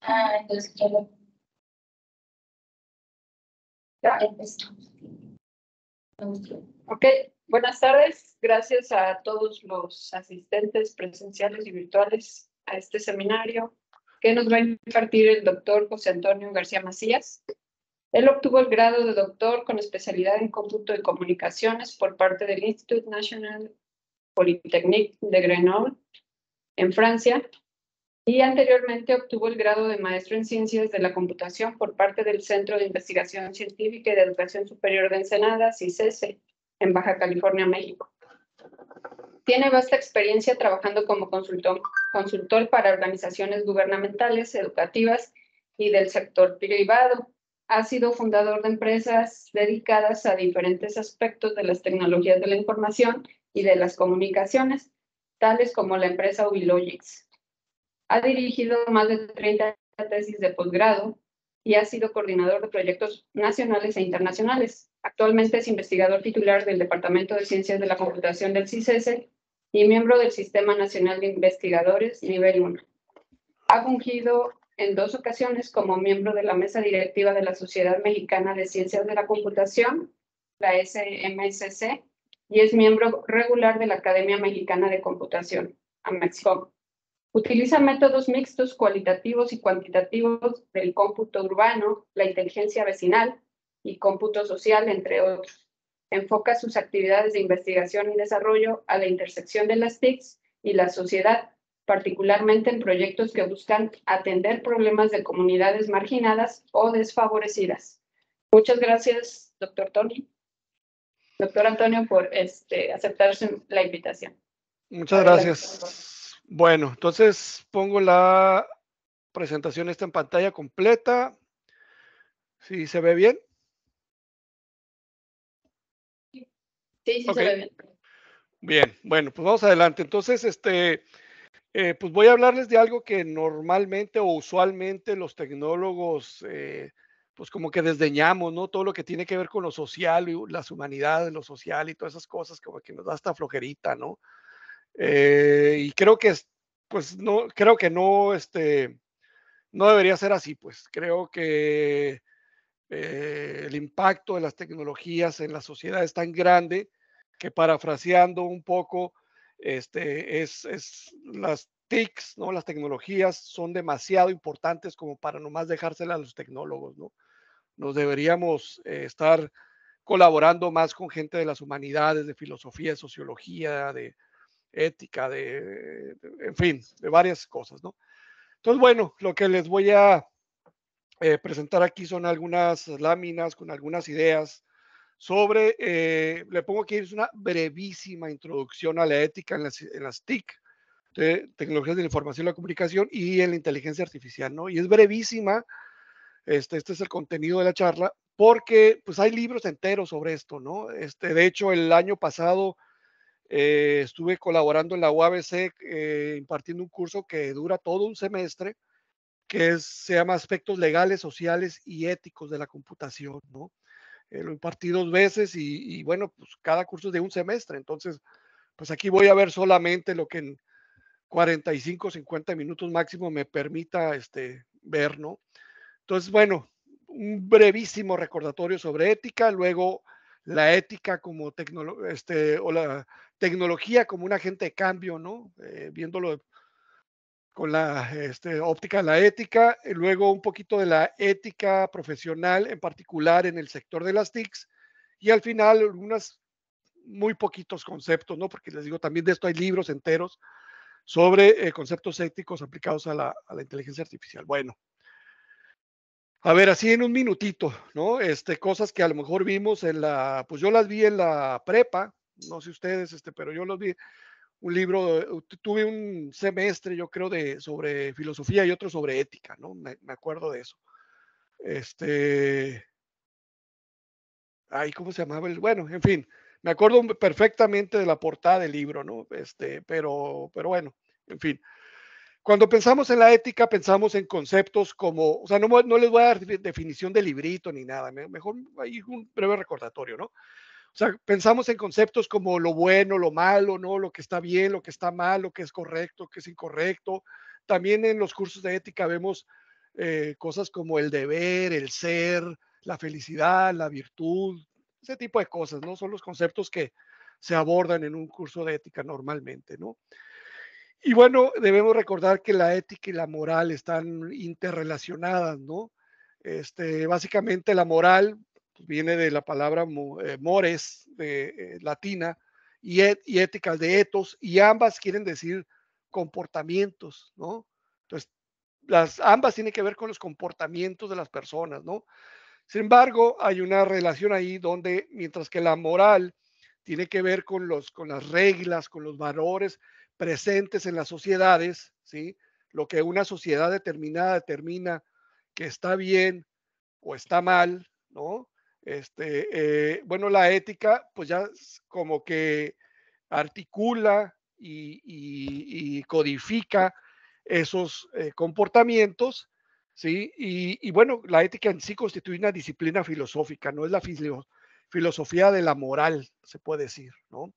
Ah, Ok, buenas tardes. Gracias a todos los asistentes presenciales y virtuales a este seminario que nos va a impartir el doctor José Antonio García Macías. Él obtuvo el grado de doctor con especialidad en cómputo de comunicaciones por parte del Institut National Polytechnique de Grenoble en Francia y anteriormente obtuvo el grado de maestro en Ciencias de la Computación por parte del Centro de Investigación Científica y de Educación Superior de Ensenada, CICESE, en Baja California, México. Tiene vasta experiencia trabajando como consultor, para organizaciones gubernamentales, educativas y del sector privado. Ha sido fundador de empresas dedicadas a diferentes aspectos de las tecnologías de la información y de las comunicaciones, tales como la empresa Ubilogics, ha dirigido más de 30 tesis de posgrado y ha sido coordinador de proyectos nacionales e internacionales. Actualmente es investigador titular del Departamento de Ciencias de la Computación del CICESE y miembro del Sistema Nacional de Investigadores Nivel 1. Ha fungido en dos ocasiones como miembro de la mesa directiva de la Sociedad Mexicana de Ciencias de la Computación, la SMSC, y es miembro regular de la Academia Mexicana de Computación, AMEXCOM. Utiliza métodos mixtos cualitativos y cuantitativos del cómputo urbano, la inteligencia vecinal y cómputo social, entre otros. Enfoca sus actividades de investigación y desarrollo a la intersección de las TICs y la sociedad, particularmente en proyectos que buscan atender problemas de comunidades marginadas o desfavorecidas. Muchas gracias, doctor Tony. Doctor Antonio, por este, aceptar la invitación. Muchas gracias. Bueno, entonces pongo la presentación esta en pantalla completa. ¿Sí se ve bien. Sí, sí se ve bien. Bien, bueno, pues vamos adelante. Entonces, este, eh, pues voy a hablarles de algo que normalmente o usualmente los tecnólogos, eh, pues como que desdeñamos, ¿no? Todo lo que tiene que ver con lo social, y las humanidades, lo social y todas esas cosas, como que nos da esta flojerita, ¿no? Eh, y creo que, pues, no, creo que no, este, no debería ser así, pues. Creo que eh, el impacto de las tecnologías en la sociedad es tan grande que parafraseando un poco, este, es, es las TICs, ¿no? Las tecnologías son demasiado importantes como para nomás dejárselas a los tecnólogos, ¿no? Nos deberíamos eh, estar colaborando más con gente de las humanidades, de filosofía, de sociología, de, ética, de, en fin, de varias cosas, ¿no? Entonces, bueno, lo que les voy a eh, presentar aquí son algunas láminas con algunas ideas sobre, eh, le pongo aquí es una brevísima introducción a la ética en las, TIC, tecnologías de la información y la comunicación y en la inteligencia artificial, ¿no? Y es brevísima, este, este es el contenido de la charla, porque pues hay libros enteros sobre esto, ¿no? Este, de hecho, el año pasado eh, estuve colaborando en la UABC eh, impartiendo un curso que dura todo un semestre, que se llama Aspectos Legales, Sociales y Éticos de la Computación, ¿no? Eh, lo impartí dos veces y, bueno, pues cada curso es de un semestre, entonces, pues aquí voy a ver solamente lo que en 45, 50 minutos máximo me permita este, ver, ¿no? Entonces, bueno, un brevísimo recordatorio sobre ética, luego la ética como este, o la tecnología como un agente de cambio, ¿no? Eh, viéndolo con la este, óptica de la ética, y eh, luego un poquito de la ética profesional, en particular en el sector de las TICs, y al final algunas muy poquitos conceptos, ¿no? Porque les digo, también de esto hay libros enteros sobre eh, conceptos éticos aplicados a la, inteligencia artificial. Bueno, a ver, así en un minutito, ¿no? Este, cosas que a lo mejor vimos en la, pues yo las vi en la prepa, no sé ustedes, este, pero yo los vi, un libro, eh, tuve un semestre, yo creo, de, sobre filosofía y otro sobre ética, ¿no? Me, acuerdo de eso. Este, ay, ¿cómo se llamaba? El, bueno, en fin, me acuerdo perfectamente de la portada del libro, ¿no? Este, pero, pero bueno, en fin. Cuando pensamos en la ética, pensamos en conceptos como, o sea, no, no les voy a dar definición de librito ni nada, mejor hay un breve recordatorio, ¿no? O sea, pensamos en conceptos como lo bueno, lo malo, ¿no? Lo que está bien, lo que está mal, lo que es correcto, lo que es incorrecto. También en los cursos de ética vemos eh, cosas como el deber, el ser, la felicidad, la virtud, ese tipo de cosas, ¿no? Son los conceptos que se abordan en un curso de ética normalmente, ¿no? Y bueno, debemos recordar que la ética y la moral están interrelacionadas, ¿no? Este, básicamente la moral viene de la palabra eh, mores, de, eh, latina, y, éticas de etos, y ambas quieren decir comportamientos, ¿no? Entonces, las, ambas tienen que ver con los comportamientos de las personas, ¿no? Sin embargo, hay una relación ahí donde, mientras que la moral tiene que ver con, los, con las reglas, con los valores presentes en las sociedades, ¿sí? Lo que una sociedad determinada determina que está bien o está mal, ¿no? Este, eh, bueno, la ética, pues ya como que articula y, codifica esos eh, comportamientos, ¿sí? Y, bueno, la ética en sí constituye una disciplina filosófica, no es la filosofía de la moral, se puede decir, ¿no?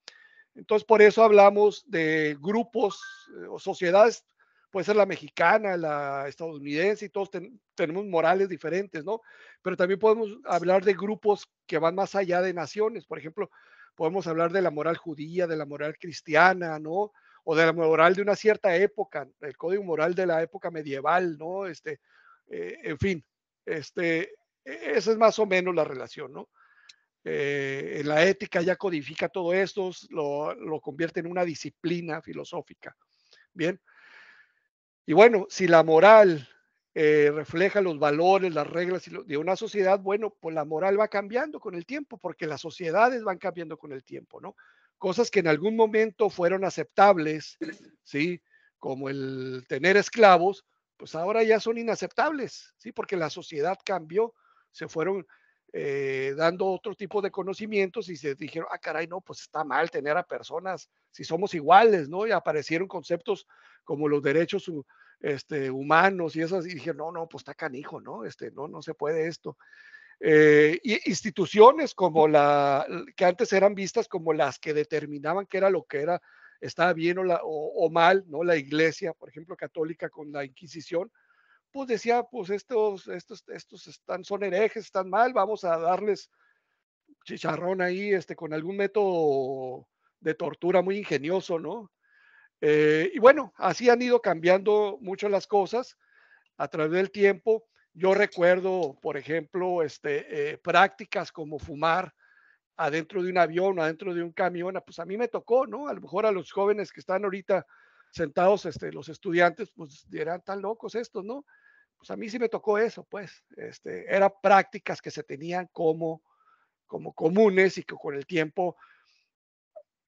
Entonces, por eso hablamos de grupos eh, o sociedades puede ser la mexicana, la estadounidense, y todos tenemos morales diferentes, ¿no? Pero también podemos hablar de grupos que van más allá de naciones, por ejemplo, podemos hablar de la moral judía, de la moral cristiana, ¿no? O de la moral de una cierta época, el código moral de la época medieval, ¿no? Este, eh, en fin, este, e, esa es más o menos la relación, ¿no? Eh, en la ética ya codifica todo esto, lo, lo convierte en una disciplina filosófica. Bien, y bueno, si la moral eh, refleja los valores, las reglas de una sociedad, bueno, pues la moral va cambiando con el tiempo, porque las sociedades van cambiando con el tiempo, ¿no? Cosas que en algún momento fueron aceptables, ¿sí? Como el tener esclavos, pues ahora ya son inaceptables, ¿sí? Porque la sociedad cambió, se fueron, eh, dando otro tipo de conocimientos y se dijeron, ah, caray, no, pues está mal tener a personas si somos iguales, ¿no? Y aparecieron conceptos como los derechos este, humanos y esas, y dijeron, no, no, pues está canijo, ¿no? Este, no, no se puede esto. Eh, y instituciones como la, que antes eran vistas como las que determinaban qué era lo que era, estaba bien o mal, ¿no? La iglesia, por ejemplo, católica con la Inquisición, pues, decía, pues estos, estos, estos están, son herejes, están mal, vamos a darles chicharrón ahí, este, con algún método de tortura muy ingenioso, ¿no? Eh, y bueno, así han ido cambiando mucho las cosas a través del tiempo. Yo recuerdo, por ejemplo, este, eh, prácticas como fumar adentro de un avión, adentro de un camión, ah, pues a mí me tocó, ¿no? A lo mejor a los jóvenes que están ahorita sentados, este, los estudiantes, pues dirán, tan locos estos, ¿no? pues a mí sí me tocó eso, pues, este, eran prácticas que se tenían como, como comunes y que con el tiempo,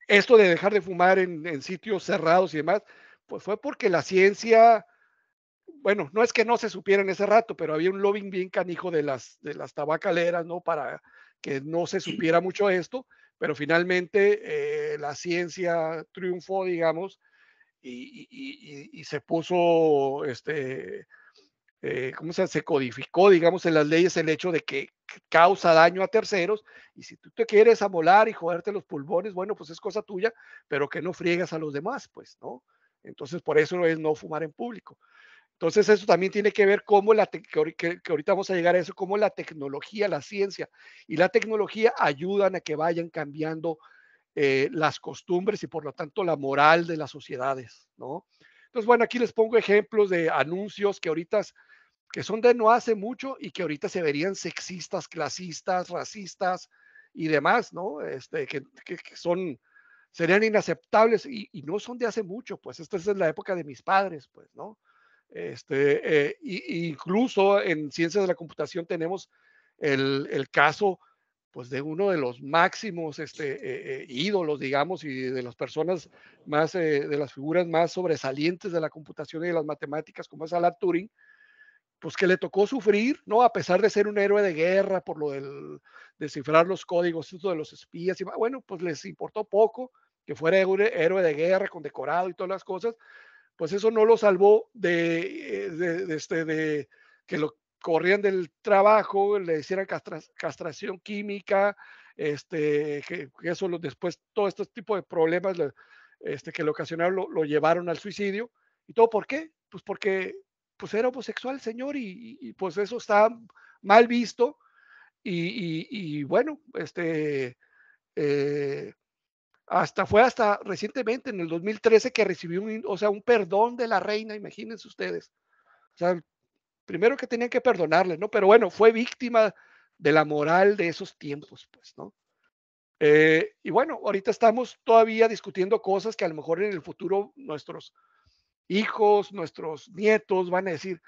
esto de dejar de fumar en, sitios cerrados y demás, pues fue porque la ciencia, bueno, no es que no se supiera en ese rato, pero había un lobbying bien canijo de las, de las tabacaleras, ¿no? Para que no se supiera mucho esto, pero finalmente eh, la ciencia triunfó, digamos, y se puso este, eh, ¿cómo se, codificó, digamos, en las leyes el hecho de que causa daño a terceros y si tú te quieres amolar y joderte los pulmones, bueno, pues es cosa tuya, pero que no friegas a los demás, pues, ¿no? Entonces, por eso es no fumar en público. Entonces, eso también tiene que ver cómo la, que, ahorita vamos a llegar a eso, cómo la tecnología, la ciencia y la tecnología ayudan a que vayan cambiando eh, las costumbres y por lo tanto la moral de las sociedades, ¿no? Entonces, bueno, aquí les pongo ejemplos de anuncios que ahorita que son de no hace mucho y que ahorita se verían sexistas, clasistas, racistas y demás, ¿no? Este, que, son, serían inaceptables y, no son de hace mucho, pues esta es la época de mis padres, pues, ¿no? Este, eh, incluso en ciencias de la computación tenemos el, caso, pues, de uno de los máximos este, eh, eh, ídolos, digamos, y de las personas más, de las figuras más sobresalientes de la computación y de las matemáticas, como es Alan Turing, pues que le tocó sufrir, ¿no? A pesar de ser un héroe de guerra por lo del descifrar los códigos, de los espías, y, bueno, pues les importó poco que fuera héroe de guerra, condecorado y todas las cosas, pues eso no lo salvó de, eh, este, de que lo corrían del trabajo, le hicieran castración química, este, que, eso lo, después, todo este tipo de problemas este, que le ocasionaron lo llevaron al suicidio. ¿Y todo por qué? Pues porque pues era homosexual, señor, y, pues eso está mal visto. Y, bueno, este, eh, hasta fue hasta recientemente, en el 2013, que recibió un, o sea, un perdón de la reina, imagínense ustedes. O sea, primero que tenían que perdonarle, ¿no? Pero bueno, fue víctima de la moral de esos tiempos, pues, ¿no? Eh, y bueno, ahorita estamos todavía discutiendo cosas que a lo mejor en el futuro nuestros hijos, nuestros nietos van a decir,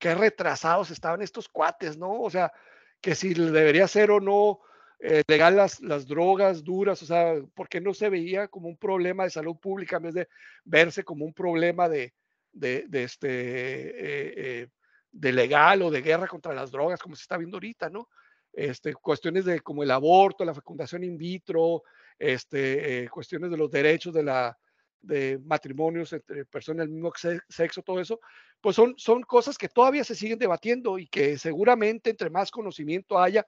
qué, retrasados estaban estos cuates, ¿no? O sea, que si debería ser o no eh, legal las, las, drogas duras, o sea, porque no se veía como un problema de salud pública en vez de verse como un problema de, de, este, eh, eh, de legal o de guerra contra las drogas, como se está viendo ahorita, ¿no? Este, cuestiones de como el aborto, la fecundación in vitro, este, cuestiones de los derechos de la, de matrimonios entre personas del mismo sexo, todo eso, pues son, son cosas que todavía se siguen debatiendo y que seguramente entre más conocimiento haya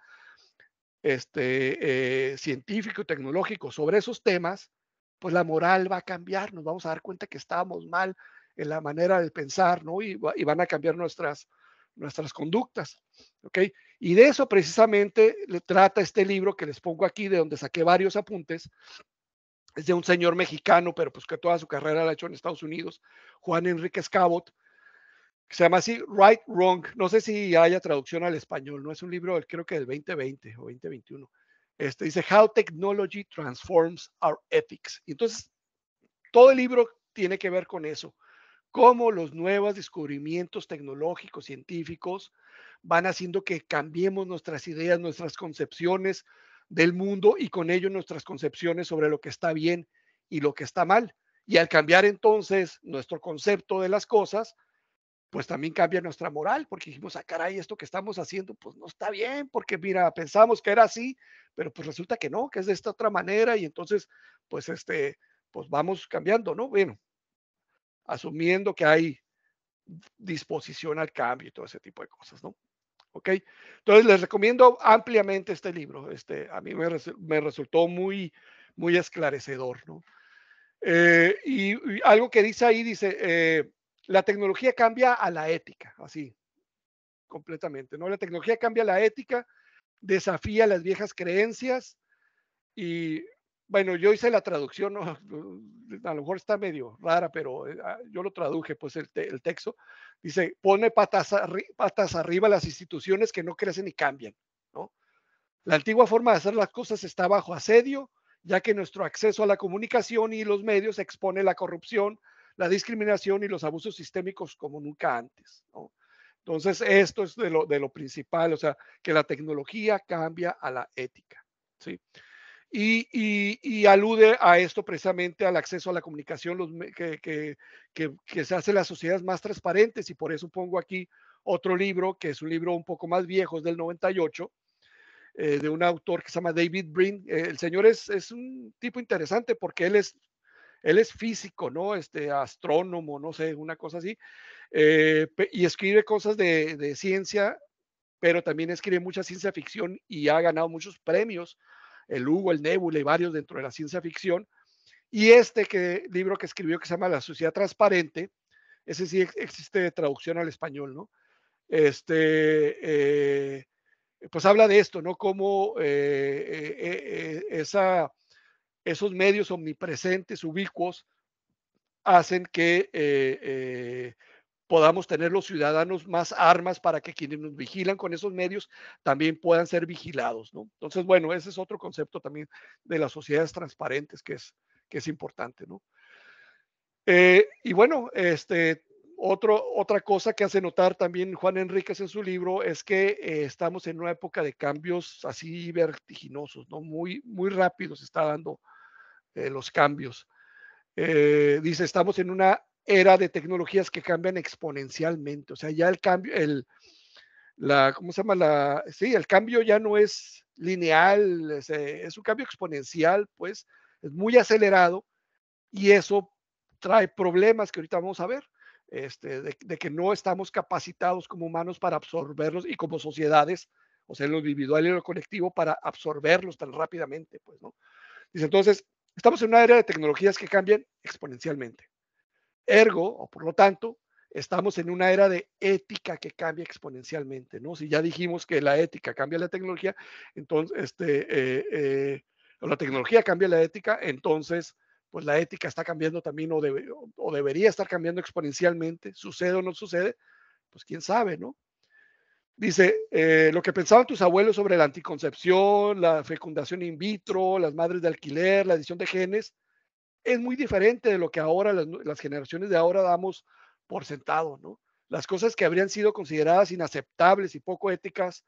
este, eh, científico y tecnológico sobre esos temas, pues la moral va a cambiar, nos vamos a dar cuenta que estábamos mal en la manera de pensar, ¿no? Y, van a cambiar nuestras, nuestras conductas, ¿ok? Y de eso precisamente le trata este libro que les pongo aquí, de donde saqué varios apuntes, es de un señor mexicano, pero pues que toda su carrera la ha hecho en Estados Unidos, Juan Enrique Scabot que se llama así Right Wrong. No sé si haya traducción al español, no es un libro, creo que del 2020 o 2021. Este, dice How Technology Transforms Our Ethics. entonces, todo el libro tiene que ver con eso, cómo los nuevos descubrimientos tecnológicos, científicos, van haciendo que cambiemos nuestras ideas, nuestras concepciones del mundo y con ello nuestras concepciones sobre lo que está bien y lo que está mal. Y al cambiar entonces nuestro concepto de las cosas, pues también cambia nuestra moral, porque dijimos, ah, caray, esto que estamos haciendo, pues no está bien, porque mira, pensamos que era así, pero pues resulta que no, que es de esta otra manera, y entonces, pues este, pues vamos cambiando, ¿no? Bueno, asumiendo que hay disposición al cambio y todo ese tipo de cosas, ¿no? ¿ok? Entonces les recomiendo ampliamente este libro. Este, a mí me, resultó muy, muy esclarecedor, ¿no? Eh, y, algo que dice ahí, dice, eh, la tecnología cambia a la ética, así, completamente, ¿no? La tecnología cambia la ética, desafía las viejas creencias y bueno, yo hice la traducción, pues, a lo mejor está medio rara, pero eh, ah, yo lo traduje, pues el, texto. Dice, pone patas, patas arriba las instituciones que no crecen y cambian. ¿no? La antigua forma de hacer las cosas está bajo asedio, ya que nuestro acceso a la comunicación y los medios expone la corrupción, la discriminación y los abusos sistémicos como nunca antes. ¿no? Entonces, esto es de lo, de lo principal, o sea, que la tecnología cambia a la ética. ¿sí? y, alude a esto precisamente al acceso a la comunicación que, se hace las sociedades más transparentes y por eso pongo aquí otro libro que es un libro un poco más viejo, es del 98, eh, de un autor que se llama David Brin. Eh, el señor es, es, un tipo interesante porque él es, él es físico, ¿no? Este, astrónomo, no sé, una cosa así, eh, y escribe cosas de, de ciencia pero también escribe mucha ciencia ficción y ha ganado muchos premios el Hugo, el Nebula y varios dentro de la ciencia ficción. Y este que, libro que escribió que se llama La sociedad transparente, ese sí existe de traducción al español, ¿no? Este, eh, pues habla de esto, ¿no? Cómo eh, eh, esa, esos medios omnipresentes, ubicuos, hacen que podamos tener los ciudadanos más armas para que quienes nos vigilan con esos medios también puedan ser vigilados, ¿no? Entonces, bueno, ese es otro concepto también de las sociedades transparentes que es, que es importante, ¿no? Eh, y bueno, este, otro, otra cosa que hace notar también Juan Enríquez en su libro es que eh, estamos en una época de cambios así vertiginosos, ¿no? Muy, muy rápidos está dando eh, los cambios. dice, estamos en una era de tecnologías que cambian exponencialmente. O sea, ya el cambio, el, la, ¿cómo se llama? sí, el cambio ya no es lineal, eh, es, un cambio exponencial, pues, es muy acelerado y eso trae problemas que ahorita vamos a ver. Este, de, que no estamos capacitados como humanos para absorberlos y como sociedades, o sea, en lo individual y en lo colectivo, para absorberlos tan rápidamente, pues, ¿no? Dice, entonces, estamos en una era de tecnologías que cambian exponencialmente. Ergo, o por lo tanto, estamos en una era de ética que cambia exponencialmente, ¿no? Si ya dijimos que la ética cambia la tecnología, entonces, este, eh, eh, o la tecnología cambia la ética, entonces, pues la ética está cambiando también o, debería estar cambiando exponencialmente, sucede o no sucede, pues quién sabe, ¿no? Dice, eh, lo que pensaban tus abuelos sobre la anticoncepción, la fecundación in vitro, las madres de alquiler, la edición de genes, es muy diferente de lo que ahora las, generaciones de ahora damos por sentado, ¿no? Las cosas que habrían sido consideradas inaceptables y poco éticas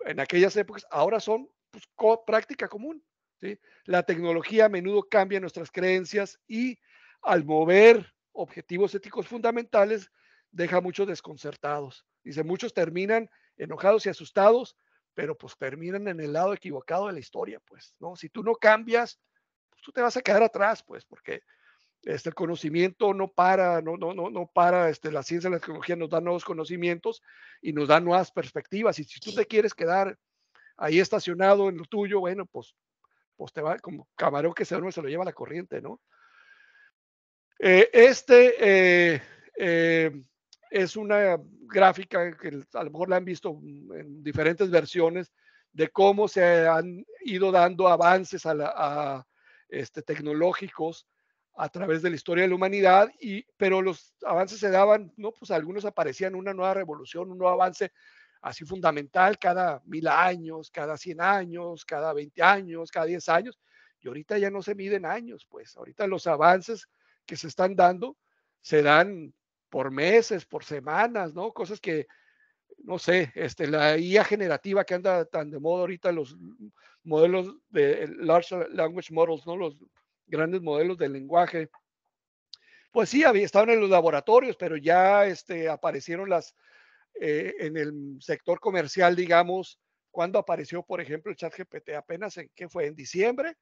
en aquellas épocas ahora son pues, práctica común. ¿sí? La tecnología a menudo cambia nuestras creencias y al mover objetivos éticos fundamentales deja muchos desconcertados. Dice, muchos terminan enojados y asustados, pero pues terminan en el lado equivocado de la historia, pues, ¿no? Si tú no cambias tú te vas a quedar atrás, pues, porque este, el conocimiento no para, no, no, no, no para, este, la ciencia y la tecnología nos dan nuevos conocimientos y nos dan nuevas perspectivas. Y si tú te quieres quedar ahí estacionado en lo tuyo, bueno, pues, pues te va como camarón que se se lo lleva la corriente, ¿no? Eh, este eh, eh, es una gráfica que a lo mejor la han visto en diferentes versiones de cómo se han ido dando avances a la, este, tecnológicos a través de la historia de la humanidad, y, pero los avances se daban, ¿no? Pues algunos aparecían una nueva revolución, un nuevo avance así fundamental cada mil años, cada cien años, cada veinte años, cada diez años, y ahorita ya no se miden años, pues ahorita los avances que se están dando se dan por meses, por semanas, ¿no? Cosas que no sé, este, la IA generativa que anda tan de moda ahorita, los modelos de Large Language Models, ¿no? los grandes modelos de lenguaje. Pues sí, había, estaban en los laboratorios, pero ya este, aparecieron las eh, en el sector comercial, digamos, cuando apareció, por ejemplo, el chat GPT, apenas en, ¿qué fue? En diciembre,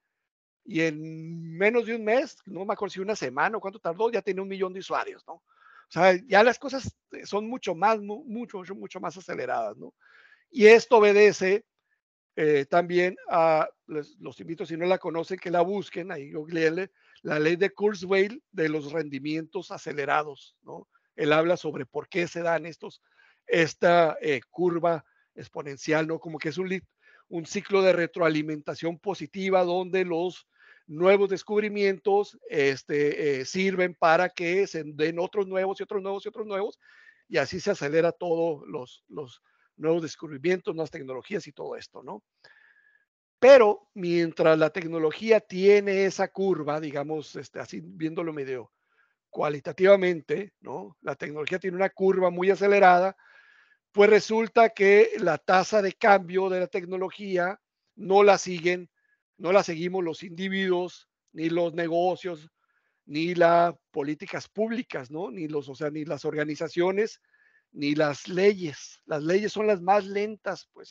y en menos de un mes, no me acuerdo si una semana o cuánto tardó, ya tenía un millón de usuarios, ¿no? O sea, ya las cosas eh, son mucho más, mucho, mucho, mucho más aceleradas, ¿no? Y esto obedece eh, también a, los invito, si no la conocen, que la busquen, ahí leo, la ley de Kurzweil de los rendimientos acelerados, ¿no? Él habla sobre por qué se dan estos, esta eh, curva exponencial, ¿no? Como que es un, un ciclo de retroalimentación positiva donde los nuevos descubrimientos este, eh, sirven para que se den otros nuevos y otros nuevos y otros nuevos, y así se acelera todos los, los, nuevos descubrimientos, nuevas tecnologías y todo esto, ¿no? Pero mientras la tecnología tiene esa curva, digamos, este, así viéndolo medio cualitativamente, ¿no? La tecnología tiene una curva muy acelerada, pues resulta que la tasa de cambio de la tecnología no la siguen no la seguimos los individuos, ni los negocios, ni las políticas públicas, Ni los, o sea, ni las organizaciones, ni las leyes. Las leyes son las más lentas, pues,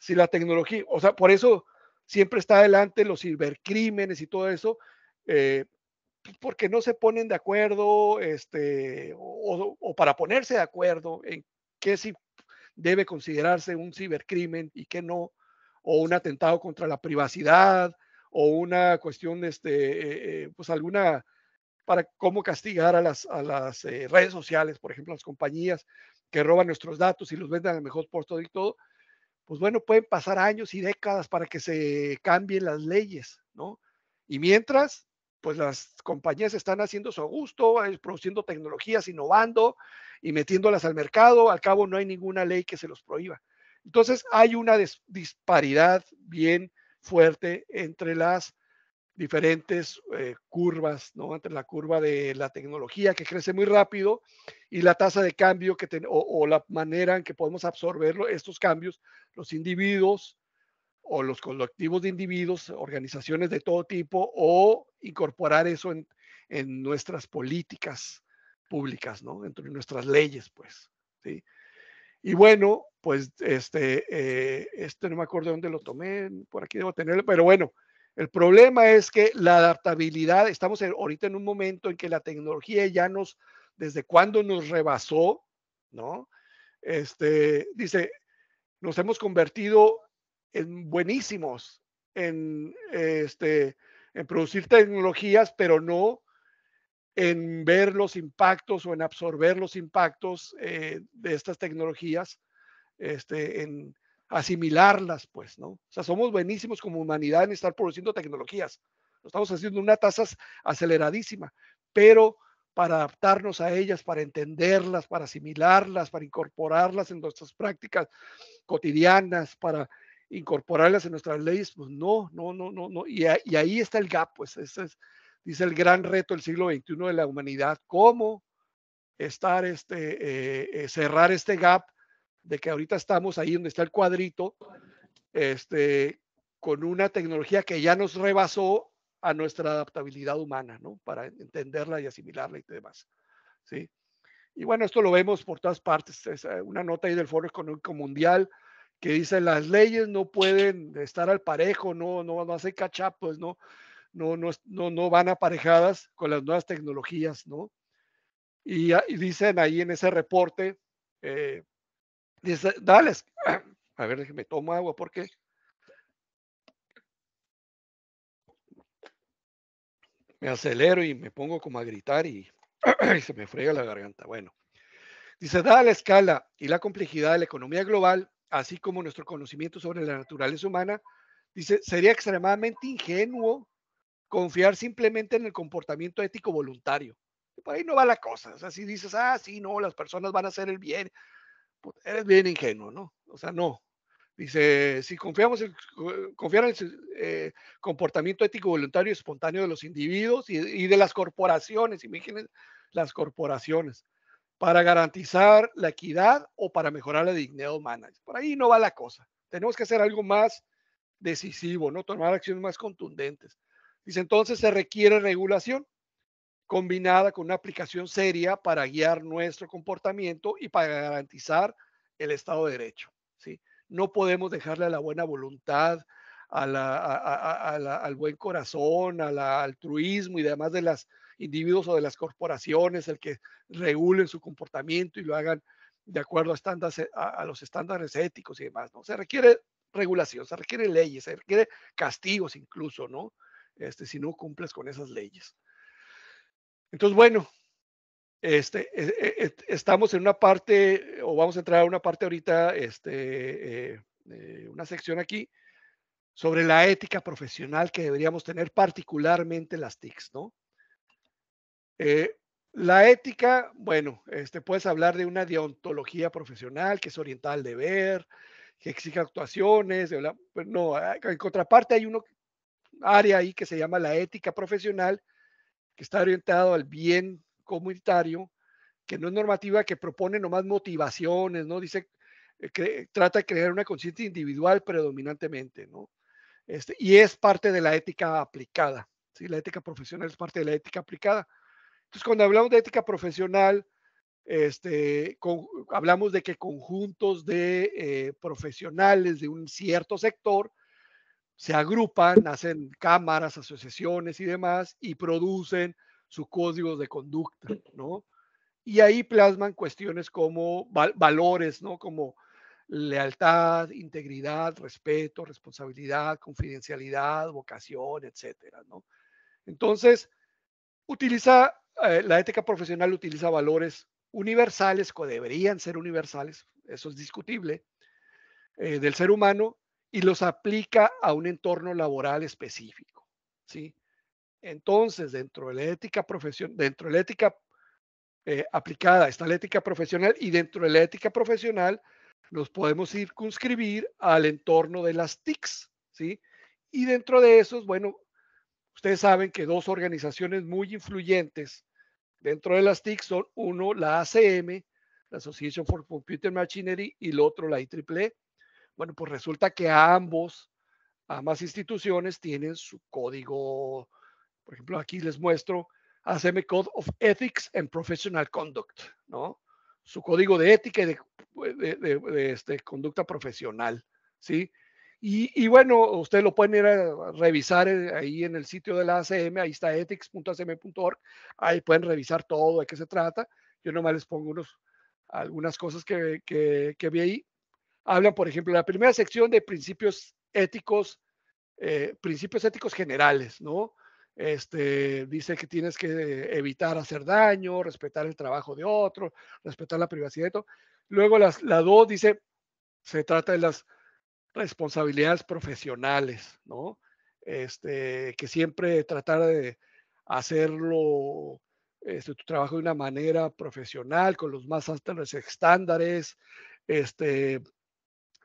si la tecnología, o sea, por eso siempre está adelante los cibercrímenes y todo eso, eh, pues, porque no se ponen de acuerdo, este, o, para ponerse de acuerdo en qué sí debe considerarse un cibercrimen y qué no o un atentado contra la privacidad o una cuestión, este, eh, eh, pues alguna, para cómo castigar a las, eh, redes sociales, por ejemplo, las compañías que roban nuestros datos y los venden al mejor postor y todo, pues bueno, pueden pasar años y décadas para que se cambien las leyes, ¿no? Y mientras, pues las compañías están haciendo su gusto, produciendo tecnologías, innovando y metiéndolas al mercado, al cabo no hay ninguna ley que se los prohíba. Entonces hay una disparidad bien fuerte entre las diferentes eh, curvas, ¿no? Entre la curva de la tecnología que crece muy rápido y la tasa de cambio que o, la manera en que podemos absorber estos cambios, los individuos o los colectivos de individuos, organizaciones de todo tipo, o incorporar eso en, nuestras políticas públicas, ¿no? de nuestras leyes, pues, ¿sí? Y bueno, pues este, eh, este no me acuerdo dónde lo tomé, por aquí debo tenerlo, pero bueno, el problema es que la adaptabilidad, estamos ahorita en un momento en que la tecnología ya nos, desde cuando nos rebasó, ¿no? Este, dice, nos hemos convertido en buenísimos en, este, en producir tecnologías, pero no en ver los impactos o en absorber los impactos eh, de estas tecnologías, este, en asimilarlas, pues, ¿no? O sea, somos buenísimos como humanidad en estar produciendo tecnologías. Lo estamos haciendo una tasa aceleradísima, pero para adaptarnos a ellas, para entenderlas, para asimilarlas, para incorporarlas en nuestras prácticas cotidianas, para incorporarlas en nuestras leyes, pues no, no, no, no, no. Y, y ahí está el gap, pues, ese es dice el gran reto del siglo XXI de la humanidad, cómo estar este, eh, eh, cerrar este gap de que ahorita estamos ahí donde está el cuadrito, este, con una tecnología que ya nos rebasó a nuestra adaptabilidad humana, ¿no? Para entenderla y asimilarla y demás, ¿sí? Y bueno, esto lo vemos por todas partes. Es eh, una nota ahí del Foro Económico Mundial que dice las leyes no pueden estar al parejo, no, no, no hacen catch up, pues no no, no, no, van aparejadas con las nuevas tecnologías, ¿no? Y, ah, dicen ahí en ese reporte, eh, dice, dale, a ver, déjeme, tomo agua, ¿por qué? Me acelero y me pongo como a gritar y, se me frega la garganta. Bueno, dice, dada la escala y la complejidad de la economía global, así como nuestro conocimiento sobre la naturaleza humana, dice, sería extremadamente ingenuo confiar simplemente en el comportamiento ético voluntario. por ahí no va la cosa. O sea, si dices, ah, sí, no, las personas van a hacer el bien, pues, eres bien ingenuo, ¿no? O sea, no. Dice, si confiamos en, eh, confiar en el eh, comportamiento ético voluntario y espontáneo de los individuos y, y de las corporaciones, imagínense las corporaciones, para garantizar la equidad o para mejorar la dignidad humana. Por ahí no va la cosa. Tenemos que hacer algo más decisivo, ¿no? Tomar acciones más contundentes. Dice, entonces se requiere regulación combinada con una aplicación seria para guiar nuestro comportamiento y para garantizar el Estado de Derecho. ¿sí? No podemos dejarle a la buena voluntad, a la, al buen corazón, al altruismo y demás de los individuos o de las corporaciones, el que regulen su comportamiento y lo hagan de acuerdo a, estándares, a, los estándares éticos y demás. ¿no? Se requiere regulación, se requieren leyes, se requiere castigos incluso, ¿no? Este, si no cumples con esas leyes. Entonces, bueno, este, e, e, e, estamos en una parte, o vamos a entrar a una parte ahorita, este, eh, una sección aquí, sobre la ética profesional que deberíamos tener, particularmente las TICs, ¿no? Eh, la ética, bueno, este, puedes hablar de una deontología profesional que es orientada al deber, que exige actuaciones, no, en contraparte hay uno área ahí que se llama la ética profesional, que está orientado al bien comunitario, que no es normativa que propone nomás motivaciones, ¿no? Dice, eh, trata de crear una conciencia individual predominantemente, ¿no? Este, y es parte de la ética aplicada, ¿sí? La ética profesional es parte de la ética aplicada. Entonces, cuando hablamos de ética profesional, este, hablamos de que conjuntos de eh, profesionales de un cierto sector se agrupan, hacen cámaras, asociaciones y demás, y producen sus códigos de conducta, ¿no? Y ahí plasman cuestiones como valores, ¿no? Como lealtad, integridad, respeto, responsabilidad, confidencialidad, vocación, etcétera, ¿no? Entonces, utiliza, eh, la ética profesional utiliza valores universales, que deberían ser universales, eso es discutible, eh, del ser humano, y los aplica a un entorno laboral específico, ¿sí? Entonces, dentro de la ética profesional, dentro de la ética eh, aplicada está la ética profesional y dentro de la ética profesional los podemos circunscribir al entorno de las TICs, ¿sí? Y dentro de esos, bueno, ustedes saben que dos organizaciones muy influyentes dentro de las TICs son uno, la ACM, la Association for Computer Machinery, y el otro, la IEEE. Bueno, pues resulta que ambos, ambas instituciones tienen su código, por ejemplo, aquí les muestro ACM Code of Ethics and Professional Conduct, ¿no? Su código de ética y de, este, conducta profesional, ¿sí? Y, bueno, ustedes lo pueden ir a revisar eh, ahí en el sitio de la ACM, ahí está ethics.acm.org, ahí pueden revisar todo de qué se trata. Yo nomás les pongo unos, algunas cosas que vi ahí hablan, por ejemplo, la primera sección de principios éticos, eh, principios éticos generales, ¿no? Este, dice que tienes que evitar hacer daño, respetar el trabajo de otro, respetar la privacidad de todo. Luego las, la dos, dice, se trata de las responsabilidades profesionales, ¿no? Este, que siempre tratar de hacerlo, este, tu trabajo de una manera profesional, con los más altos estándares, este,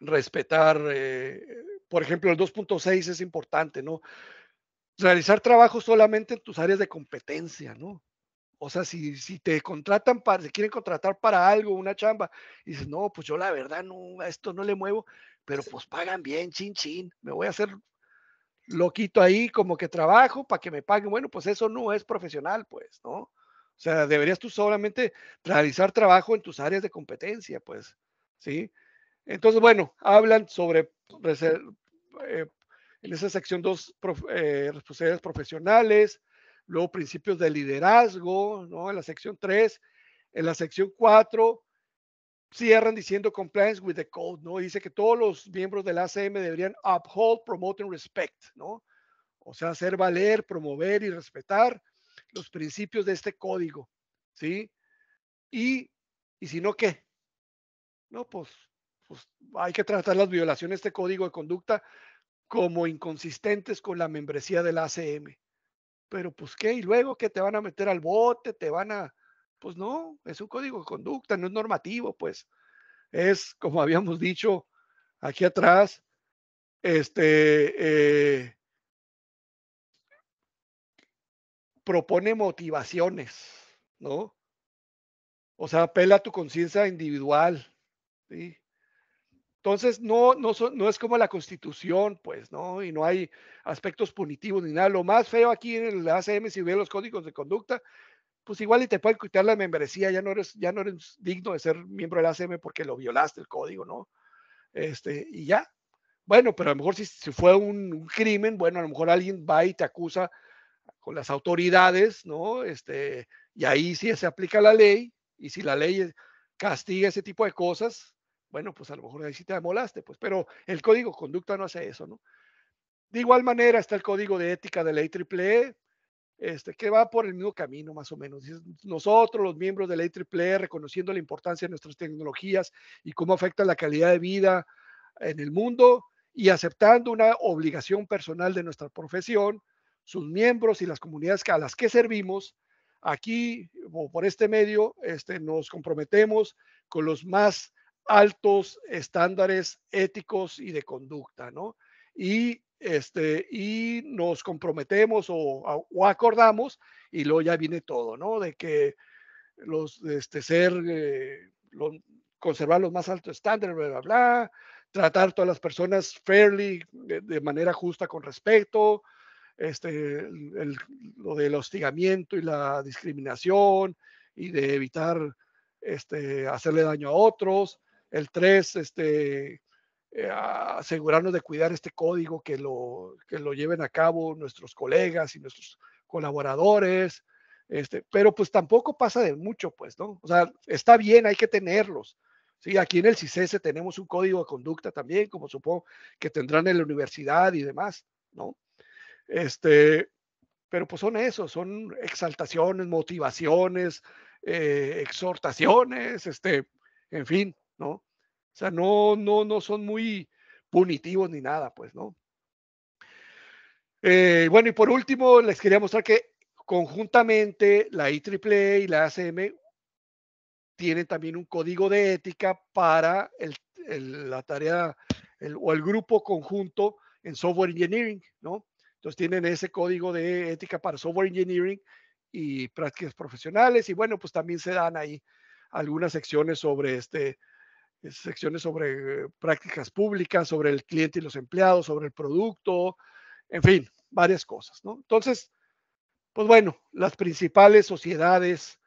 respetar, eh, por ejemplo, el 2.6 es importante, ¿no? Realizar trabajo solamente en tus áreas de competencia, ¿no? O sea, si, si te contratan para, si quieren contratar para algo, una chamba, y dices, no, pues yo la verdad no, a esto no le muevo, pero pues pagan bien, chin, chin, me voy a hacer loquito ahí como que trabajo para que me paguen. Bueno, pues eso no es profesional, pues, ¿no? O sea, deberías tú solamente realizar trabajo en tus áreas de competencia, pues, ¿sí? Entonces, bueno, hablan sobre eh, en esa sección dos eh, responsabilidades profesionales, luego principios de liderazgo, ¿no? En la sección 3, en la sección 4, cierran diciendo compliance with the code, ¿no? dice que todos los miembros del ACM deberían uphold, promote and respect, ¿no? O sea, hacer valer, promover y respetar los principios de este código, ¿sí? Y, y si no, ¿qué? No, pues pues, hay que tratar las violaciones de código de conducta como inconsistentes con la membresía del ACM. Pero pues qué, y luego que te van a meter al bote, te van a... Pues no, es un código de conducta, no es normativo, pues. Es, como habíamos dicho aquí atrás, este, eh, propone motivaciones, ¿no? O sea, apela a tu conciencia individual, ¿sí? Entonces, no, no, no es como la constitución, pues, ¿no? Y no hay aspectos punitivos ni nada. Lo más feo aquí en el ACM, si ve los códigos de conducta, pues igual y te pueden quitar la membresía, ya no eres, ya no eres digno de ser miembro del ACM porque lo violaste el código, ¿no? Este, y ya. Bueno, pero a lo mejor si, fue un, crimen, bueno, a lo mejor alguien va y te acusa con las autoridades, ¿no? Este, y ahí sí se aplica la ley, y si la ley castiga ese tipo de cosas, bueno, pues a lo mejor ahí sí te amolaste, pues, pero el código conducta no hace eso, ¿no? De igual manera está el código de ética de la IEEE, este, que va por el mismo camino, más o menos. Nosotros, los miembros de la IEEE, reconociendo la importancia de nuestras tecnologías y cómo afecta la calidad de vida en el mundo y aceptando una obligación personal de nuestra profesión, sus miembros y las comunidades a las que servimos, aquí o por este medio este, nos comprometemos con los más altos estándares éticos y de conducta, ¿no? Y, este, y nos comprometemos o, acordamos y luego ya viene todo, ¿no? De que los, este, ser, eh, conservar los más altos estándares, bla, bla, tratar todas las personas fairly, de, manera justa con respecto, este, lo del hostigamiento y la discriminación y de evitar este, hacerle daño a otros, el 3, este, eh, asegurarnos de cuidar este código, que lo, lo lleven a cabo nuestros colegas y nuestros colaboradores. Este, pero pues tampoco pasa de mucho, pues, ¿no? O sea, está bien, hay que tenerlos. Sí, aquí en el CICES tenemos un código de conducta también, como supongo que tendrán en la universidad y demás, ¿no? Este, pero pues son eso, son exaltaciones, motivaciones, eh, exhortaciones, este, en fin, ¿no? O sea, no, no, no son muy punitivos ni nada, pues, ¿no? Eh, bueno, y por último, les quería mostrar que conjuntamente la IEEE y la ACM tienen también un código de ética para la tarea o el grupo conjunto en software engineering, ¿no? Entonces tienen ese código de ética para software engineering y prácticas profesionales y bueno, pues también se dan ahí algunas secciones sobre este secciones sobre eh, prácticas públicas, sobre el cliente y los empleados, sobre el producto, en fin, varias cosas, ¿no? Entonces, pues bueno, las principales sociedades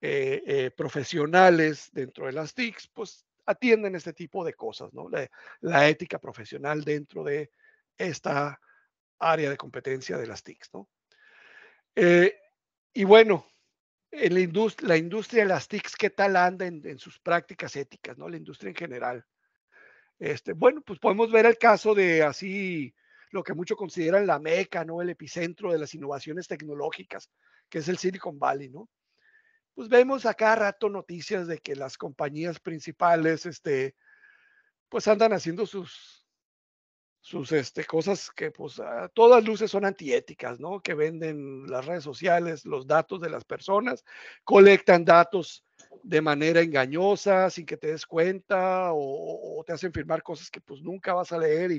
eh, eh, profesionales dentro de las TICs, pues atienden este tipo de cosas, ¿no? La, ética profesional dentro de esta área de competencia de las TICs, y bueno, la, industria de las TICs, ¿qué tal anda en, sus prácticas éticas, no? La industria en general. Este, bueno, pues podemos ver el caso de así, lo que muchos consideran la meca, ¿no? El epicentro de las innovaciones tecnológicas, que es el Silicon Valley, ¿no? Pues vemos a cada rato noticias de que las compañías principales, este, pues andan haciendo sus sus este, cosas que pues a ah, todas luces son antiéticas, ¿no? Que venden las redes sociales, los datos de las personas, colectan datos de manera engañosa, sin que te des cuenta, o, te hacen firmar cosas que pues nunca vas a leer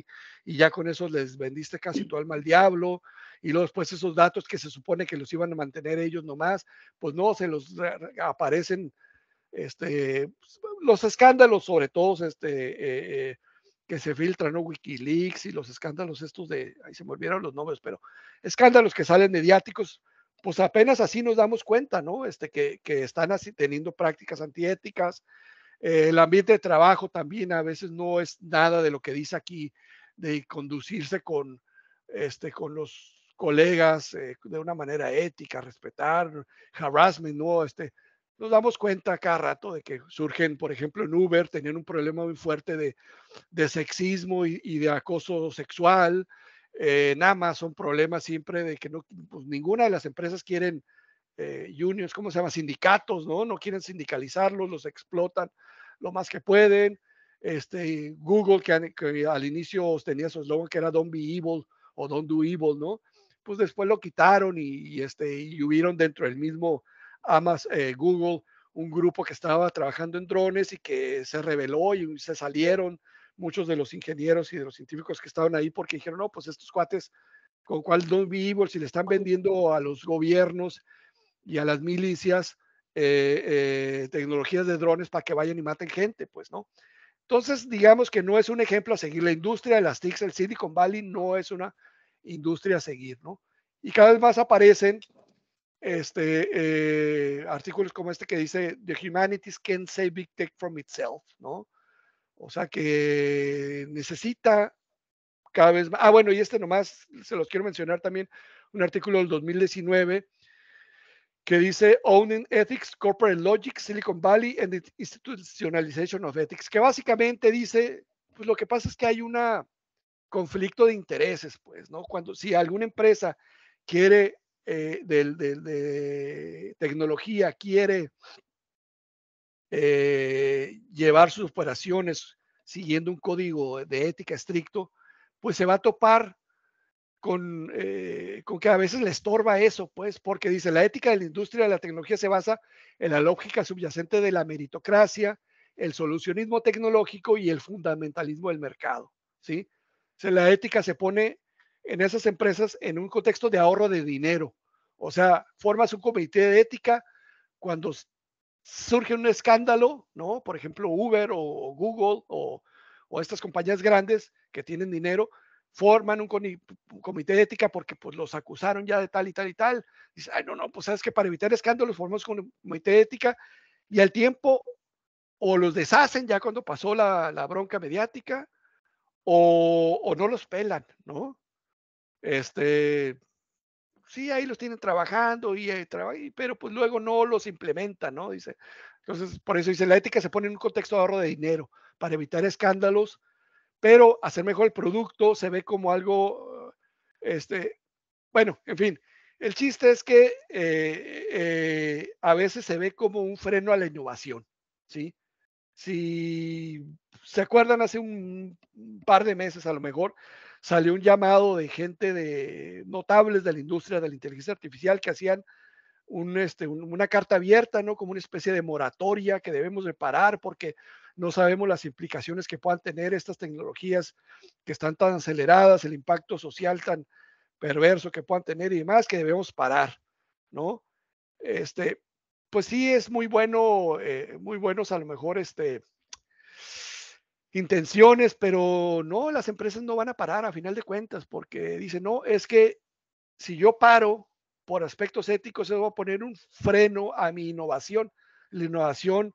y, ya con eso les vendiste casi tu alma al diablo, y luego después esos datos que se supone que los iban a mantener ellos nomás, pues no, se los aparecen, este, pues, los escándalos sobre todo, este... Eh, eh que se filtran, ¿no? Wikileaks y los escándalos estos de, ahí se me olvidaron los nombres, pero escándalos que salen mediáticos, pues apenas así nos damos cuenta, ¿no? Este, que, están así teniendo prácticas antiéticas. Eh, el ambiente de trabajo también a veces no es nada de lo que dice aquí, de conducirse con, este, con los colegas eh, de una manera ética, respetar, harassment, ¿no? Este, nos damos cuenta cada rato de que surgen, por ejemplo, en Uber, tenían un problema muy fuerte de, de sexismo y, de acoso sexual. Eh, más son problemas siempre de que no, pues, ninguna de las empresas quieren eh, ¿cómo se llama? Sindicatos, ¿no? No quieren sindicalizarlos, los explotan lo más que pueden. Este, Google, que, al inicio tenía su eslogan que era Don't be evil o Don't do evil, ¿no? Pues después lo quitaron y, y este, y hubieron dentro del mismo Amazon, eh, Google, un grupo que estaba trabajando en drones y que se reveló y se salieron muchos de los ingenieros y de los científicos que estaban ahí porque dijeron, no, pues estos cuates con cual no vivo, si le están vendiendo a los gobiernos y a las milicias eh, eh, tecnologías de drones para que vayan y maten gente, pues, ¿no? Entonces, digamos que no es un ejemplo a seguir. La industria de las TICs, el Silicon Valley, no es una industria a seguir, ¿no? Y cada vez más aparecen este, eh, artículos como este que dice, The Humanities can't save Big Tech from itself, ¿no? O sea que necesita cada vez más. Ah, bueno, y este nomás se los quiero mencionar también, un artículo del 2019 que dice Owning Ethics, Corporate Logic, Silicon Valley and Institutionalization of Ethics, que básicamente dice, pues lo que pasa es que hay un conflicto de intereses, pues, ¿no? Cuando si alguna empresa quiere eh, de, tecnología quiere eh, llevar sus operaciones siguiendo un código de ética estricto, pues se va a topar con, eh, con, que a veces le estorba eso, pues, porque dice, la ética de la industria de la tecnología se basa en la lógica subyacente de la meritocracia, el solucionismo tecnológico y el fundamentalismo del mercado, ¿sí? la ética se pone en esas empresas en un contexto de ahorro de dinero, o sea, formas un comité de ética cuando surge un escándalo, ¿no? Por ejemplo, Uber o, Google o, estas compañías grandes que tienen dinero, forman un, comité de ética porque pues los acusaron ya de tal y tal y tal. Dice, ay, no, no, pues sabes que para evitar escándalos formamos un comité de ética y al tiempo o los deshacen ya cuando pasó la, bronca mediática o, o, no los pelan, ¿no? Este, sí, ahí los tienen trabajando, y, eh, pero pues luego no los implementan, ¿no? Dice. Entonces, por eso dice, la ética se pone en un contexto de ahorro de dinero, para evitar escándalos, pero hacer mejor el producto se ve como algo, este, bueno, en fin. El chiste es que eh, eh, a veces se ve como un freno a la innovación, ¿sí? Si se acuerdan hace un par de meses a lo mejor, salió un llamado de gente de notables de la industria de la inteligencia artificial que hacían este, una carta abierta, ¿no? Como una especie de moratoria que debemos de parar porque no sabemos las implicaciones que puedan tener estas tecnologías que están tan aceleradas, el impacto social tan perverso que puedan tener y demás, que debemos parar, ¿no? Este, pues sí es muy bueno, eh, muy buenos a lo mejor este, intenciones, pero no, las empresas no van a parar a final de cuentas porque dicen, no, es que si yo paro por aspectos éticos, eso va a poner un freno a mi innovación. La innovación,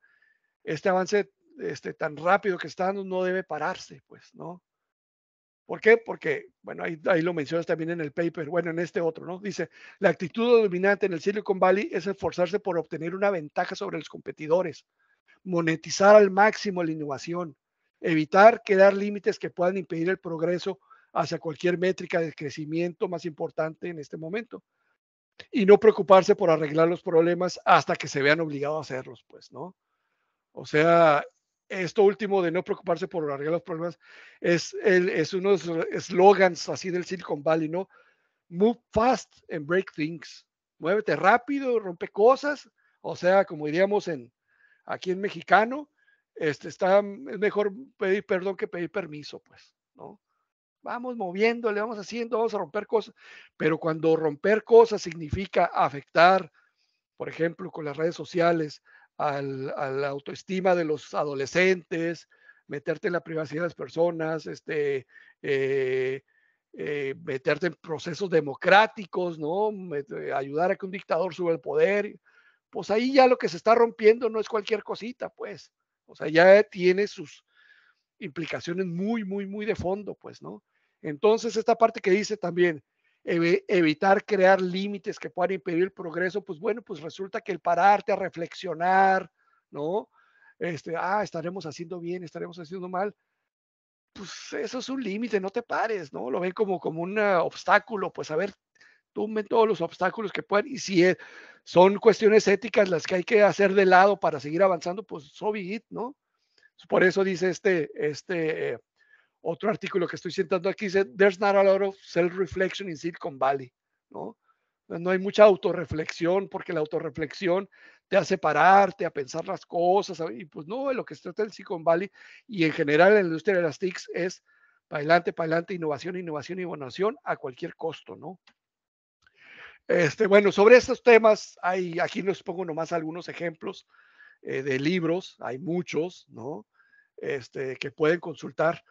este avance este, tan rápido que está dando, no debe pararse, pues, ¿no? ¿Por qué? Porque, bueno, ahí, ahí, lo mencionas también en el paper, bueno, en este otro, ¿no? Dice, la actitud dominante en el Silicon Valley es esforzarse por obtener una ventaja sobre los competidores, monetizar al máximo la innovación, evitar crear límites que puedan impedir el progreso hacia cualquier métrica de crecimiento más importante en este momento. Y no preocuparse por arreglar los problemas hasta que se vean obligados a hacerlos, pues, ¿no? O sea, esto último de no preocuparse por arreglar los problemas es, es uno de los eslogans así del Silicon Valley, ¿no? Move fast and break things. Muévete rápido, rompe cosas. O sea, como diríamos en, aquí en mexicano, este, está, mm, es mejor pedir perdón que pedir permiso, pues, ¿no? Vamos moviéndole, vamos haciendo, vamos a romper cosas, pero cuando romper cosas significa afectar, por ejemplo, con las redes sociales, a la autoestima de los adolescentes, meterte en la privacidad de las personas, este, eh, eh, meterte en procesos democráticos, ¿no? Eh, ayudar a que un dictador suba al poder. Pues ahí ya lo que se está rompiendo no es cualquier cosita, pues. O sea, ya tiene sus implicaciones muy, muy, muy de fondo, pues, ¿no? Entonces, esta parte que dice también, evitar crear límites que puedan impedir el progreso, pues bueno, pues resulta que el pararte a reflexionar, ¿no? Este, ah, estaremos haciendo bien, estaremos haciendo mal. Pues eso es un límite, no te pares, ¿no? Lo ven como, como un ah, obstáculo, pues a ver, tumben todos los obstáculos que puedan y si son cuestiones éticas las que hay que hacer de lado para seguir avanzando, pues so be it, ¿no? Por eso dice este, este eh, otro artículo que estoy sentando aquí, dice, there's not a lot of self-reflection in Silicon Valley, ¿no? No hay mucha autorreflexión porque la autorreflexión te hace pararte a pensar las cosas y pues no, lo que se trata del Silicon Valley y en general en la industria de las TICs es para adelante, para adelante, innovación, innovación, innovación a cualquier costo, ¿no? Este, bueno, sobre estos temas, hay, aquí les pongo nomás algunos ejemplos eh, de libros, hay muchos, ¿no? Este, que pueden consultar.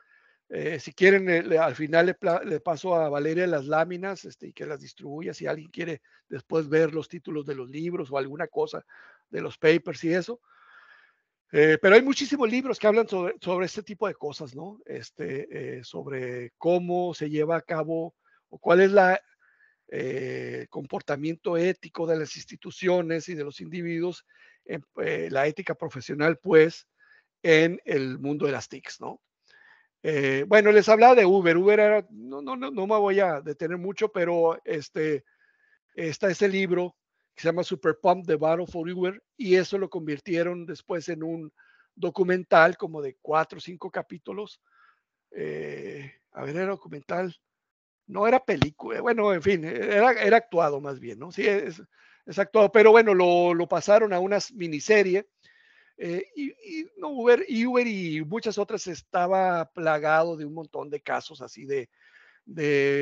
Eh, si quieren, eh, al final le, paso a Valeria las láminas este, y que las distribuya. Si alguien quiere después ver los títulos de los libros o alguna cosa de los papers y eso. pero hay muchísimos libros que hablan sobre, este tipo de cosas, ¿no? Este, sobre cómo se lleva a cabo o cuál es la eh, comportamiento ético de las instituciones y de los individuos, eh, eh, la ética profesional, pues, en el mundo de las TICs, ¿no? Eh, bueno, les hablaba de Uber. Uber era, no, no, no, no me voy a detener mucho, pero este, está ese libro que se llama Super Pump, The Battle for Uber, y eso lo convirtieron después en un documental como de cuatro o cinco capítulos. a ver, era documental, no era película, bueno, en fin, era, era actuado más bien, ¿no? Sí, es, actuado, pero bueno, lo, pasaron a una miniserie. Eh, y, no, Uber, y muchas otras estaba plagado de un montón de casos así de,